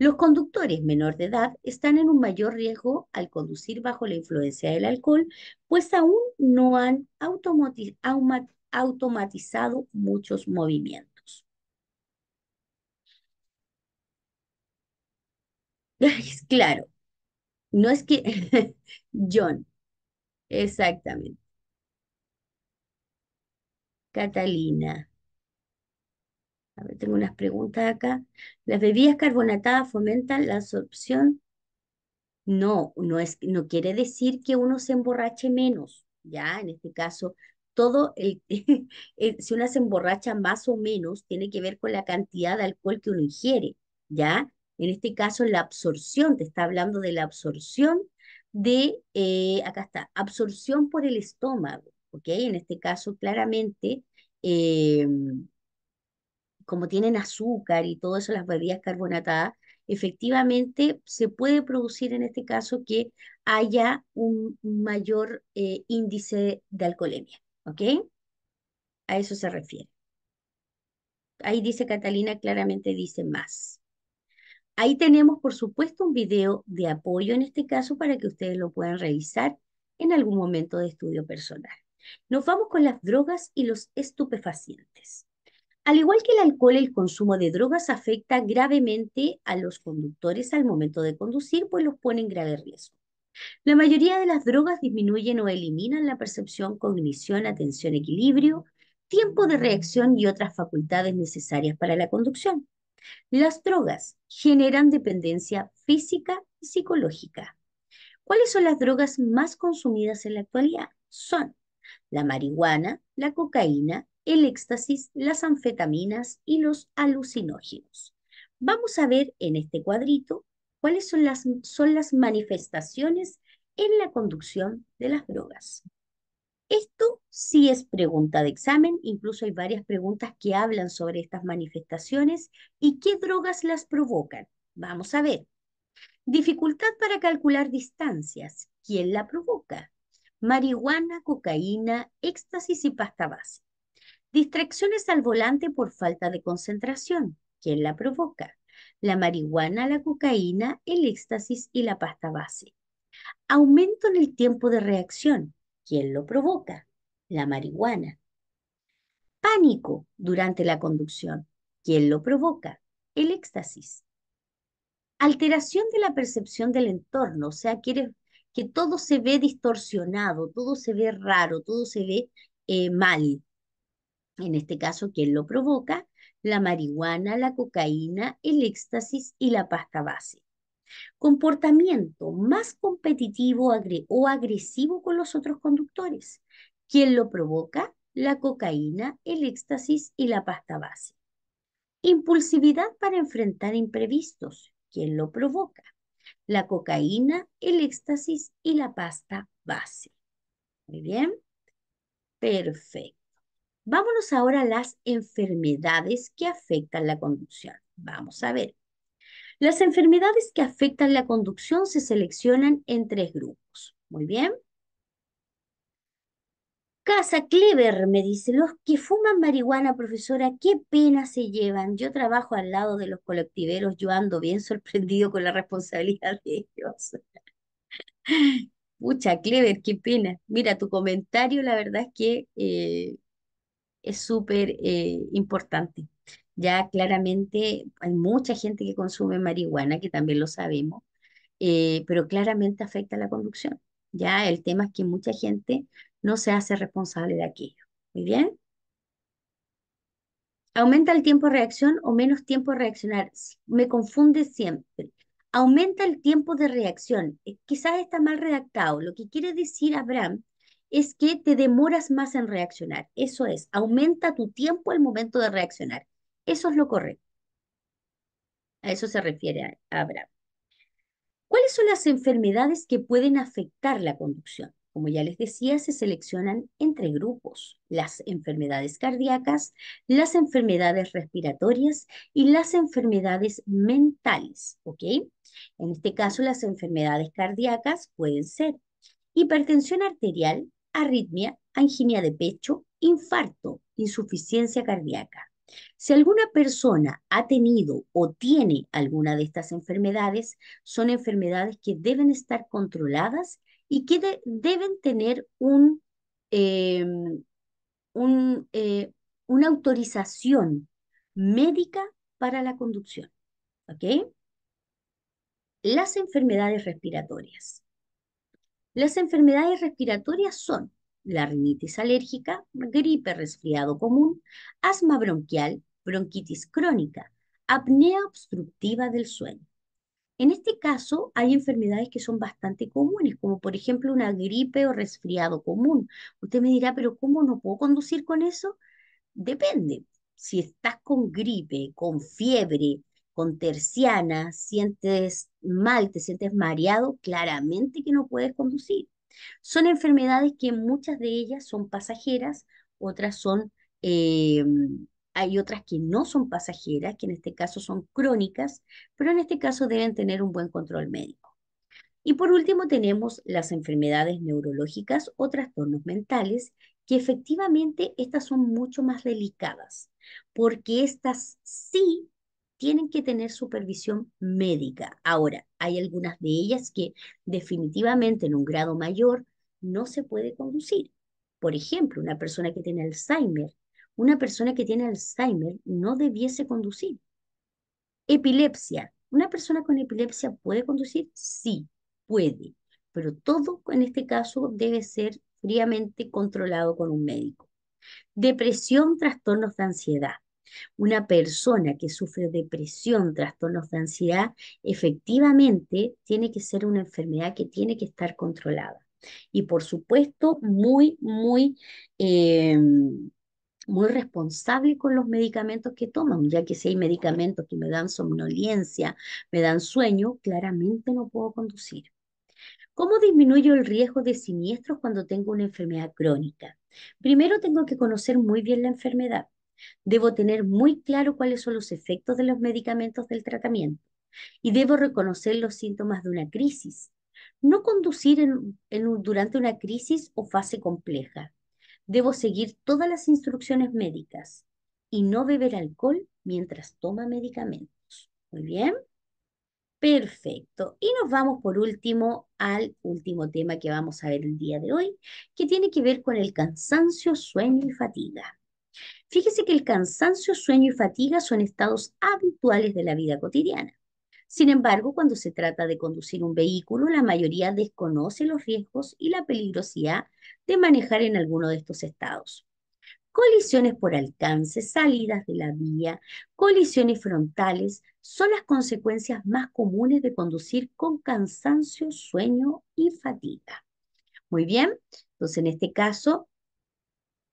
Los conductores menor de edad están en un mayor riesgo al conducir bajo la influencia del alcohol, pues aún no han automatizado muchos movimientos. (laughs) claro. No es que (laughs) John. Exactamente. Catalina. A ver, tengo unas preguntas acá. ¿Las bebidas carbonatadas fomentan la absorción? No, no, es, no quiere decir que uno se emborrache menos, ¿ya? En este caso, todo el, (laughs) eh, si uno se emborracha más o menos, tiene que ver con la cantidad de alcohol que uno ingiere, ¿ya? En este caso, la absorción, te está hablando de la absorción de, eh, acá está, absorción por el estómago, ¿ok? En este caso, claramente, em, como tienen azúcar y todo eso, las bebidas carbonatadas, efectivamente se puede producir en este caso que haya un mayor eh, índice de alcoholemia, ¿ok? A eso se refiere. Ahí dice Catalina, claramente dice más. Ahí tenemos, por supuesto, un video de apoyo en este caso para que ustedes lo puedan revisar en algún momento de estudio personal. Nos vamos con las drogas y los estupefacientes. Al igual que el alcohol, el consumo de drogas afecta gravemente a los conductores al momento de conducir, pues los pone en grave riesgo. La mayoría de las drogas disminuyen o eliminan la percepción, cognición, atención, equilibrio, tiempo de reacción y otras facultades necesarias para la conducción. Las drogas generan dependencia física y psicológica. ¿Cuáles son las drogas más consumidas en la actualidad? Son la marihuana, la cocaína, el éxtasis, las anfetaminas y los alucinógenos. Vamos a ver en este cuadrito cuáles son las, son las manifestaciones en la conducción de las drogas. Esto sí es pregunta de examen, incluso hay varias preguntas que hablan sobre estas manifestaciones y qué drogas las provocan. Vamos a ver. Dificultad para calcular distancias. ¿Quién la provoca? Marihuana, cocaína, éxtasis y pasta base. Distracciones al volante por falta de concentración. ¿Quién la provoca? La marihuana, la cocaína, el éxtasis y la pasta base. Aumento en el tiempo de reacción. ¿Quién lo provoca? La marihuana. Pánico durante la conducción. ¿Quién lo provoca? El éxtasis. Alteración de la percepción del entorno, o sea, que todo se ve distorsionado, todo se ve raro, todo se ve eh, mal. En este caso, ¿quién lo provoca? La marihuana, la cocaína, el éxtasis y la pasta base comportamiento más competitivo o agresivo con los otros conductores. ¿Quién lo provoca? La cocaína, el éxtasis y la pasta base. Impulsividad para enfrentar imprevistos. ¿Quién lo provoca? La cocaína, el éxtasis y la pasta base. Muy bien. Perfecto. Vámonos ahora a las enfermedades que afectan la conducción. Vamos a ver. Las enfermedades que afectan la conducción se seleccionan en tres grupos. Muy bien. Casa Clever me dice, los que fuman marihuana, profesora, qué pena se llevan. Yo trabajo al lado de los colectiveros, yo ando bien (laughs) sorprendido con la responsabilidad de ellos. Mucha Clever, qué pena. Mira, tu comentario, la verdad es que eh, es súper eh, importante. Ya claramente hay mucha gente que consume marihuana, que también lo sabemos, eh, pero claramente afecta la conducción. Ya el tema es que mucha gente no se hace responsable de aquello. Muy bien. ¿Aumenta el tiempo de reacción o menos tiempo de reaccionar? Me confunde siempre. Aumenta el tiempo de reacción. quizás está mal redactado. Lo que quiere decir Abraham es que te demoras más en reaccionar. Eso es, aumenta tu tiempo al momento de reaccionar. Eso es lo correcto. A eso se refiere Abraham. ¿Cuáles son las enfermedades que pueden afectar la conducción? Como ya les decía, se seleccionan entre grupos las enfermedades cardíacas, las enfermedades respiratorias y las enfermedades mentales, En este caso, las enfermedades cardíacas pueden ser hipertensión arterial, arritmia, angina de pecho, infarto, insuficiencia cardíaca. Si alguna persona ha tenido o tiene alguna de estas enfermedades, son enfermedades que deben estar controladas y que deben tener un, em, eh, una autorización médica para la conducción. ¿Ok? Las enfermedades respiratorias. Las enfermedades respiratorias son la rinitis alérgica, gripe resfriado común, asma bronquial, bronquitis crónica, apnea obstructiva del sueño. En este caso, hay enfermedades que son bastante comunes, como por ejemplo una gripe o resfriado común. Usted me dirá, pero ¿cómo no puedo conducir con eso? Depende. Si estás con gripe, con fiebre, con terciana, sientes mal, te sientes mareado, claramente que no puedes conducir. Son enfermedades que muchas de ellas son pasajeras, otras son, eh, hay otras que no son pasajeras, que en este caso son crónicas, pero en este caso deben tener un buen control médico. Y por último tenemos las enfermedades neurológicas o trastornos mentales, que efectivamente estas son mucho más delicadas, porque estas sí tienen que tener supervisión médica. Ahora, hay algunas de ellas que definitivamente en un grado mayor no se puede conducir. Por ejemplo, una persona que tiene Alzheimer, una persona que tiene Alzheimer no debiese conducir. Epilepsia, ¿una persona con epilepsia puede conducir? Sí, puede, pero todo en este caso debe ser fríamente controlado con un médico. Depresión, trastornos de ansiedad. Una persona que sufre depresión, trastornos de ansiedad, efectivamente tiene que ser una enfermedad que tiene que estar controlada. Y por supuesto, muy, muy... Em, muy responsable con los medicamentos que toman, ya que si hay medicamentos que me dan somnolencia, me dan sueño, claramente no puedo conducir. ¿Cómo disminuyo el riesgo de siniestros cuando tengo una enfermedad crónica? Primero tengo que conocer muy bien la enfermedad. Debo tener muy claro cuáles son los efectos de los medicamentos del tratamiento y debo reconocer los síntomas de una crisis. No conducir durante una crisis o fase compleja. Debo seguir todas las instrucciones médicas y no beber alcohol mientras toma medicamentos. Muy bien. Perfecto. Y nos vamos por último al último tema que vamos a ver el día de hoy, que tiene que ver con el cansancio, sueño y fatiga. Fíjese que el cansancio, sueño y fatiga son estados habituales de la vida cotidiana. Sin embargo, cuando se trata de conducir un vehículo, la mayoría desconoce los riesgos y la peligrosidad de manejar en alguno de estos estados. Colisiones por alcance, salidas de la vía, colisiones frontales son las consecuencias más comunes de conducir con cansancio, sueño y fatiga. Muy bien, entonces en este caso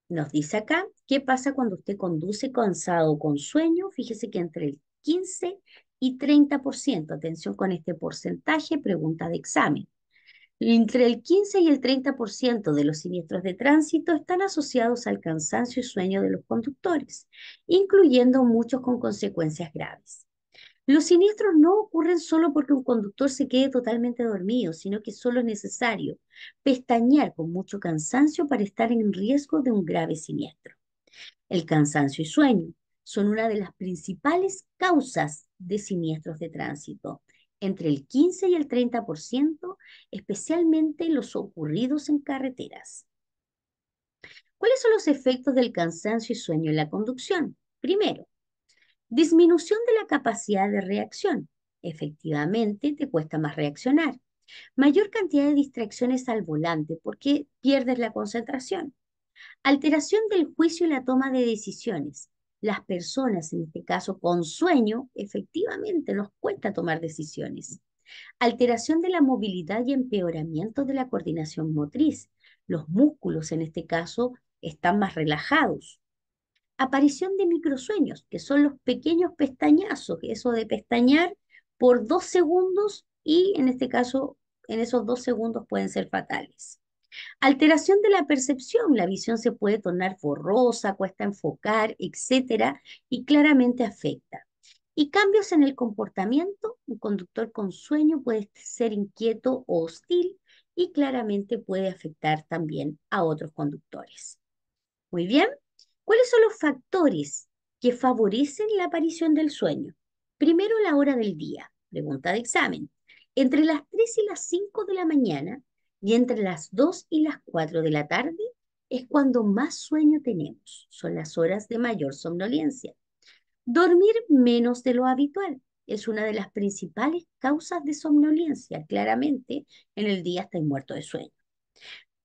nos dice acá, ¿qué pasa cuando usted conduce cansado o con sueño? Fíjese que entre el 15 y 30%, atención con este porcentaje, pregunta de examen. Entre el 15 y el 30% de los siniestros de tránsito están asociados al cansancio y sueño de los conductores, incluyendo muchos con consecuencias graves. Los siniestros no ocurren solo porque un conductor se quede totalmente dormido, sino que solo es necesario pestañear con mucho cansancio para estar en riesgo de un grave siniestro. El cansancio y sueño son una de las principales causas de siniestros de tránsito, entre el 15 y el 30%, especialmente los ocurridos en carreteras. ¿Cuáles son los efectos del cansancio y sueño en la conducción? Primero, Disminución de la capacidad de reacción. Efectivamente, te cuesta más reaccionar. Mayor cantidad de distracciones al volante porque pierdes la concentración. Alteración del juicio y la toma de decisiones. Las personas, en este caso con sueño, efectivamente nos cuesta tomar decisiones. Alteración de la movilidad y empeoramiento de la coordinación motriz. Los músculos, en este caso, están más relajados aparición de microsueños, que son los pequeños pestañazos, eso de pestañear por dos segundos y en este caso, en esos dos segundos pueden ser fatales. Alteración de la percepción, la visión se puede tornar borrosa, cuesta enfocar, etcétera, y claramente afecta. Y cambios en el comportamiento, un conductor con sueño puede ser inquieto o hostil y claramente puede afectar también a otros conductores. Muy bien. ¿Cuáles son los factores que favorecen la aparición del sueño? Primero, la hora del día, pregunta de examen. Entre las 3 y las 5 de la mañana y entre las 2 y las 4 de la tarde es cuando más sueño tenemos. Son las horas de mayor somnolencia. Dormir menos de lo habitual es una de las principales causas de somnolencia. Claramente, en el día estáis muerto de sueño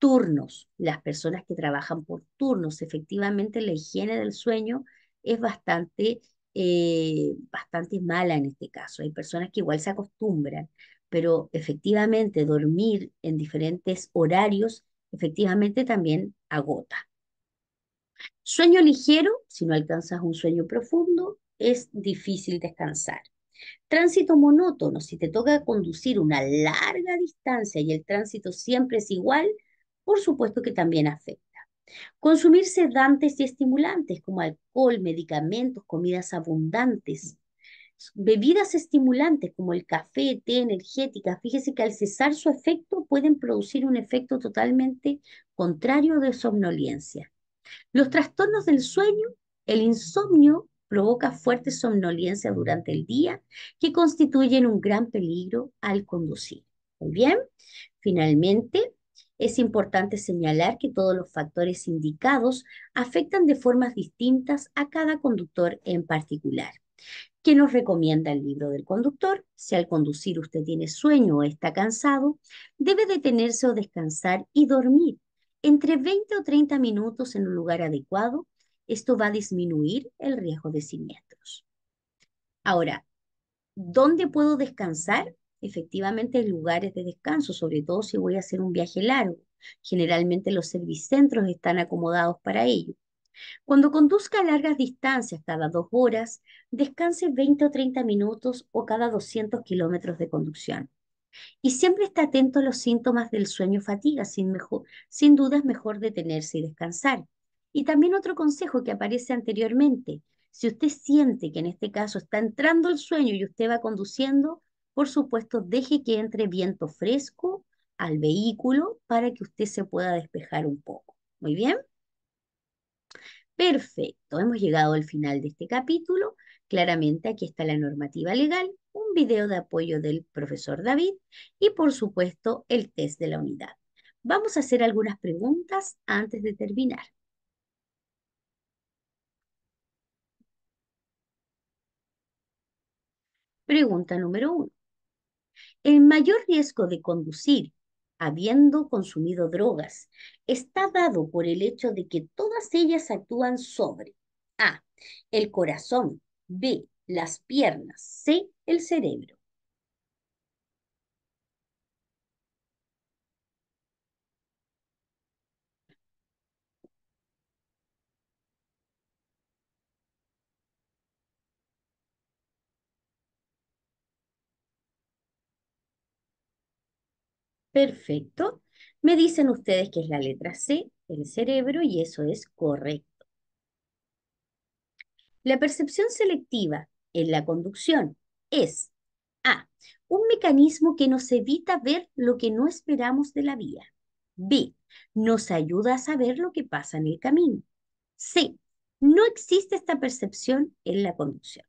turnos, las personas que trabajan por turnos. Efectivamente, la higiene del sueño es bastante, eh, bastante mala en este caso. Hay personas que igual se acostumbran, pero efectivamente dormir en diferentes horarios, efectivamente también agota. Sueño ligero, si no alcanzas un sueño profundo, es difícil descansar. Tránsito monótono, si te toca conducir una larga distancia y el tránsito siempre es igual, por supuesto que también afecta. Consumir sedantes y estimulantes como alcohol, medicamentos, comidas abundantes, bebidas estimulantes como el café, té, energética, fíjese que al cesar su efecto pueden producir un efecto totalmente contrario de somnolencia. Los trastornos del sueño, el insomnio provoca fuerte somnolencia durante el día que constituyen un gran peligro al conducir. Muy bien, finalmente es importante señalar que todos los factores indicados afectan de formas distintas a cada conductor en particular. ¿Qué nos recomienda el libro del conductor? Si al conducir usted tiene sueño o está cansado, debe detenerse o descansar y dormir entre 20 o 30 minutos en un lugar adecuado. Esto va a disminuir el riesgo de siniestros. Ahora, ¿dónde puedo descansar? efectivamente lugares de descanso, sobre todo si voy a hacer un viaje largo. Generalmente los servicentros están acomodados para ello. Cuando conduzca largas distancias cada dos horas, descanse 20 o 30 minutos o cada 200 kilómetros de conducción. Y siempre está atento a los síntomas del sueño fatiga, sin, mejor, sin duda es mejor detenerse y descansar. Y también otro consejo que aparece anteriormente, si usted siente que en este caso está entrando el sueño y usted va conduciendo, por supuesto, deje que entre viento fresco al vehículo para que usted se pueda despejar un poco. ¿Muy bien? Perfecto, hemos llegado al final de este capítulo. Claramente aquí está la normativa legal, un video de apoyo del profesor David y por supuesto el test de la unidad. Vamos a hacer algunas preguntas antes de terminar. Pregunta número uno. El mayor riesgo de conducir habiendo consumido drogas está dado por el hecho de que todas ellas actúan sobre A. El corazón. B. Las piernas. C. El cerebro. Perfecto. Me dicen ustedes que es la letra C, el cerebro, y eso es correcto. La percepción selectiva en la conducción es A. Un mecanismo que nos evita ver lo que no esperamos de la vía. B. Nos ayuda a saber lo que pasa en el camino. C. No existe esta percepción en la conducción.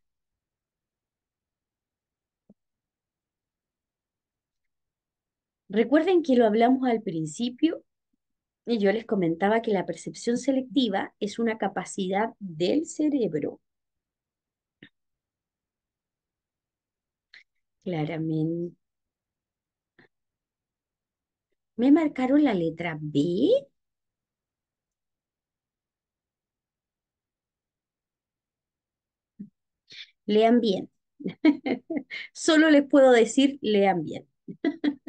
Recuerden que lo hablamos al principio y yo les comentaba que la percepción selectiva es una capacidad del cerebro. Claramente. ¿Me marcaron la letra B? Lean bien. (laughs) Solo les puedo decir, lean bien. (laughs)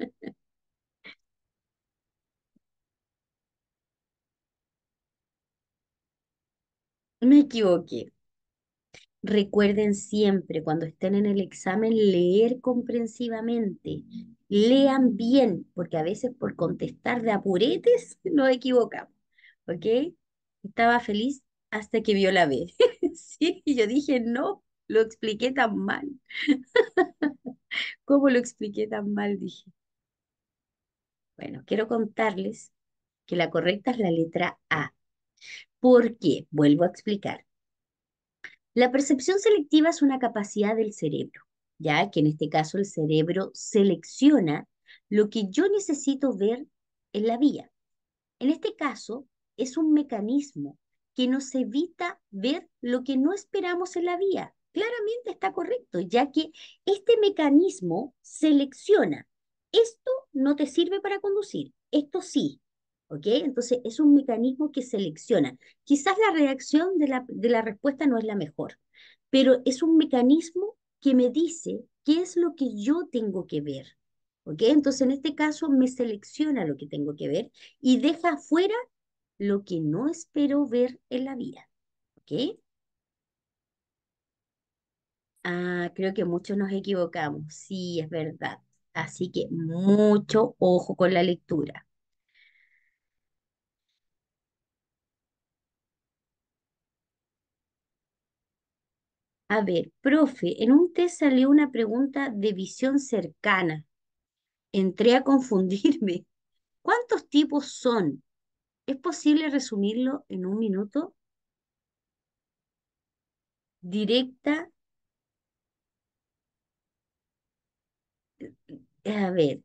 me equivoqué. Recuerden siempre cuando estén en el examen leer comprensivamente, lean bien, porque a veces por contestar de apuretes (laughs) nos equivocamos, ¿ok? Estaba feliz hasta que vio la B. (laughs) y yo dije, no, lo expliqué tan mal. (laughs) ¿Cómo lo expliqué tan mal? Dije. Bueno, quiero contarles que la correcta es la letra A. ¿Por qué? Vuelvo a explicar. La percepción selectiva es una capacidad del cerebro, ya que en este caso el cerebro selecciona lo que yo necesito ver en la vía. En este caso es un mecanismo que nos evita ver lo que no esperamos en la vía. Claramente está correcto, ya que este mecanismo selecciona. Esto no te sirve para conducir, esto sí, entonces es un mecanismo que selecciona. Quizás la reacción de la, respuesta no es la mejor, pero es un mecanismo que me dice qué es lo que yo tengo que ver, ¿ok? Entonces en este caso me selecciona lo que tengo que ver y deja afuera lo que no espero ver en la vida, Ah, creo que muchos nos equivocamos, sí, es verdad. Así que mucho ojo con la lectura. A ver, profe, en un test salió una pregunta de visión cercana. Entré a confundirme. (laughs) ¿Cuántos tipos son? ¿Es posible resumirlo en un minuto? Directa. A ver,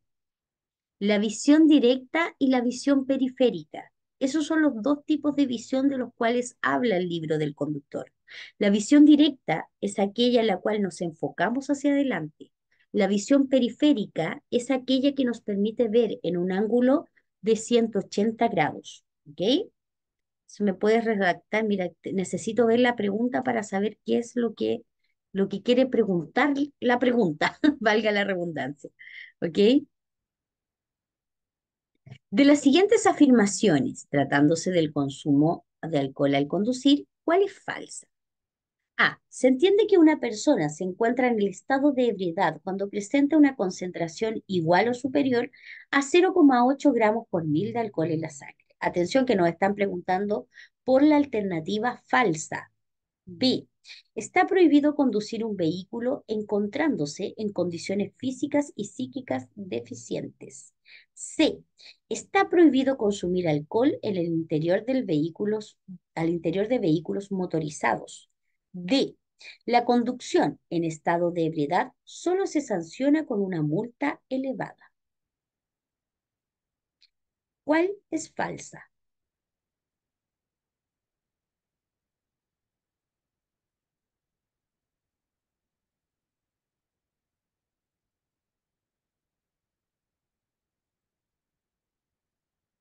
la visión directa y la visión periférica. Esos son los dos tipos de visión de los cuales habla el libro del conductor. La visión directa es aquella en la cual nos enfocamos hacia adelante. La visión periférica es aquella que nos permite ver en un ángulo de 180 grados. ¿Ok? Si me puedes redactar, mira, necesito ver la pregunta para saber qué es lo que, lo que quiere preguntar la pregunta, (laughs) valga la redundancia. ¿Ok? De las siguientes afirmaciones, tratándose del consumo de alcohol al conducir, ¿cuál es falsa? A. Se entiende que una persona se encuentra en el estado de ebriedad cuando presenta una concentración igual o superior a 0,8 gramos por mil de alcohol en la sangre. Atención que nos están preguntando por la alternativa falsa. B. Está prohibido conducir un vehículo encontrándose en condiciones físicas y psíquicas deficientes. C. Está prohibido consumir alcohol en el interior, al interior de vehículos motorizados. D. La conducción en estado de ebriedad solo se sanciona con una multa elevada. ¿Cuál es falsa?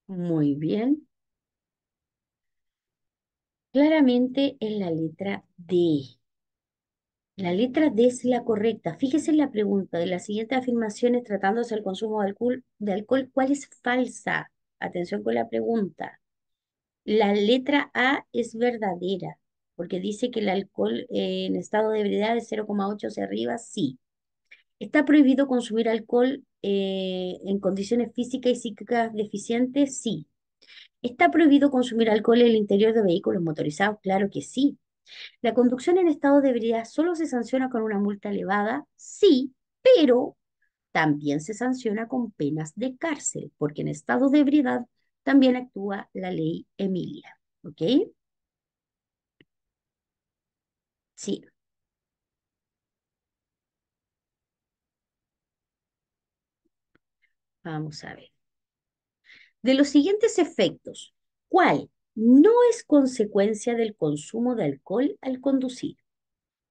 Muy bien. Claramente es la letra D. La letra D es la correcta. Fíjese en la pregunta de las siguientes afirmaciones tratándose del consumo de alcohol, ¿cuál es falsa? Atención con la pregunta. La letra A es verdadera, porque dice que el alcohol en estado de ebriedad de 0,8 hacia arriba, sí. Está prohibido consumir alcohol eh, en condiciones físicas y psíquicas deficientes? Sí. ¿Está prohibido consumir alcohol en el interior de vehículos motorizados? Claro que sí. ¿La conducción en estado de ebriedad solo se sanciona con una multa elevada? Sí, pero también se sanciona con penas de cárcel, porque en estado de ebriedad también actúa la ley Emilia. ¿Ok? Sí. Vamos a ver. De los siguientes efectos, ¿cuál no es consecuencia del consumo de alcohol al conducir?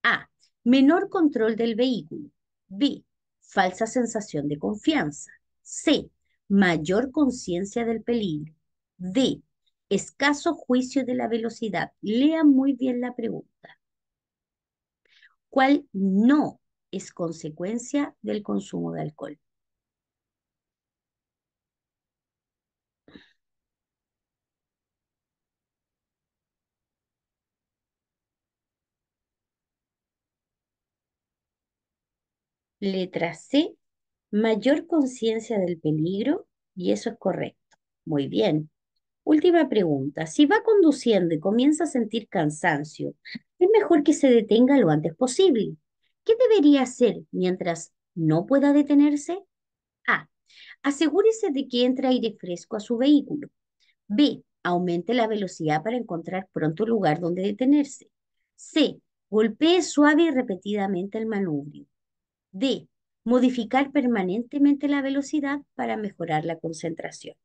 A. Menor control del vehículo. B. Falsa sensación de confianza. C. Mayor conciencia del peligro. D. Escaso juicio de la velocidad. Lea muy bien la pregunta. ¿Cuál no es consecuencia del consumo de alcohol? Letra C, mayor conciencia del peligro y eso es correcto. Muy bien. Última pregunta. Si va conduciendo y comienza a sentir cansancio, es mejor que se detenga lo antes posible. ¿Qué debería hacer mientras no pueda detenerse? A. Asegúrese de que entre aire fresco a su vehículo. B. Aumente la velocidad para encontrar pronto un lugar donde detenerse. C. Golpee suave y repetidamente el manubrio. D. Modificar permanentemente la velocidad para mejorar la concentración.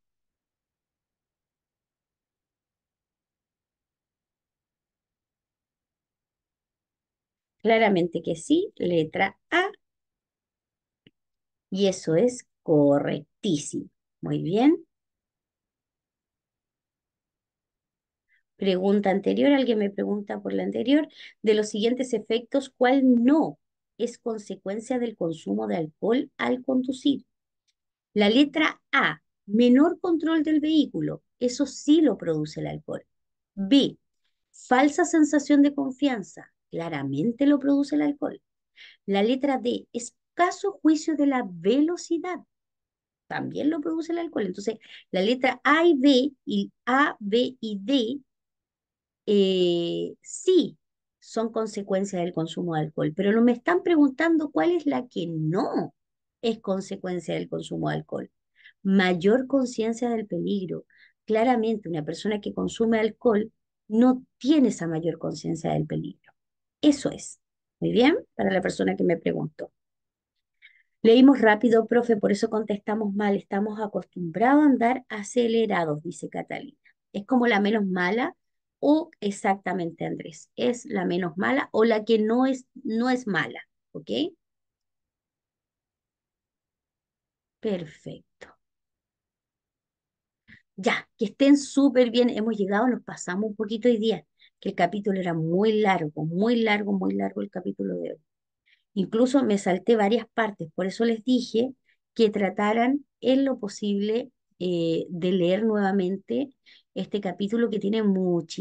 Claramente que sí, letra A. Y eso es correctísimo. Muy bien. Pregunta anterior, alguien me pregunta por la anterior. De los siguientes efectos, ¿cuál no es consecuencia del consumo de alcohol al conducir. La letra A, menor control del vehículo, eso sí lo produce el alcohol. B, falsa sensación de confianza, claramente lo produce el alcohol. La letra D, escaso juicio de la velocidad, también lo produce el alcohol. Entonces, la letra A y B, y A, B y D, eh, sí son consecuencias del consumo de alcohol, pero no me están preguntando cuál es la que no es consecuencia del consumo de alcohol. Mayor conciencia del peligro. Claramente una persona que consume alcohol no tiene esa mayor conciencia del peligro. Eso es. Muy bien, para la persona que me preguntó. Leímos rápido, profe, por eso contestamos mal. Estamos acostumbrados a andar acelerados, dice Catalina. Es como la menos mala o exactamente, Andrés, es la menos mala o la que no es, no es mala, ¿ok? Perfecto. Ya, que estén súper bien. Hemos llegado, nos pasamos un poquito de día, que el capítulo era muy largo, muy largo, muy largo el capítulo de hoy. Incluso me salté varias partes, por eso les dije que trataran en lo posible eh, de leer nuevamente este capítulo que tiene muchísimo.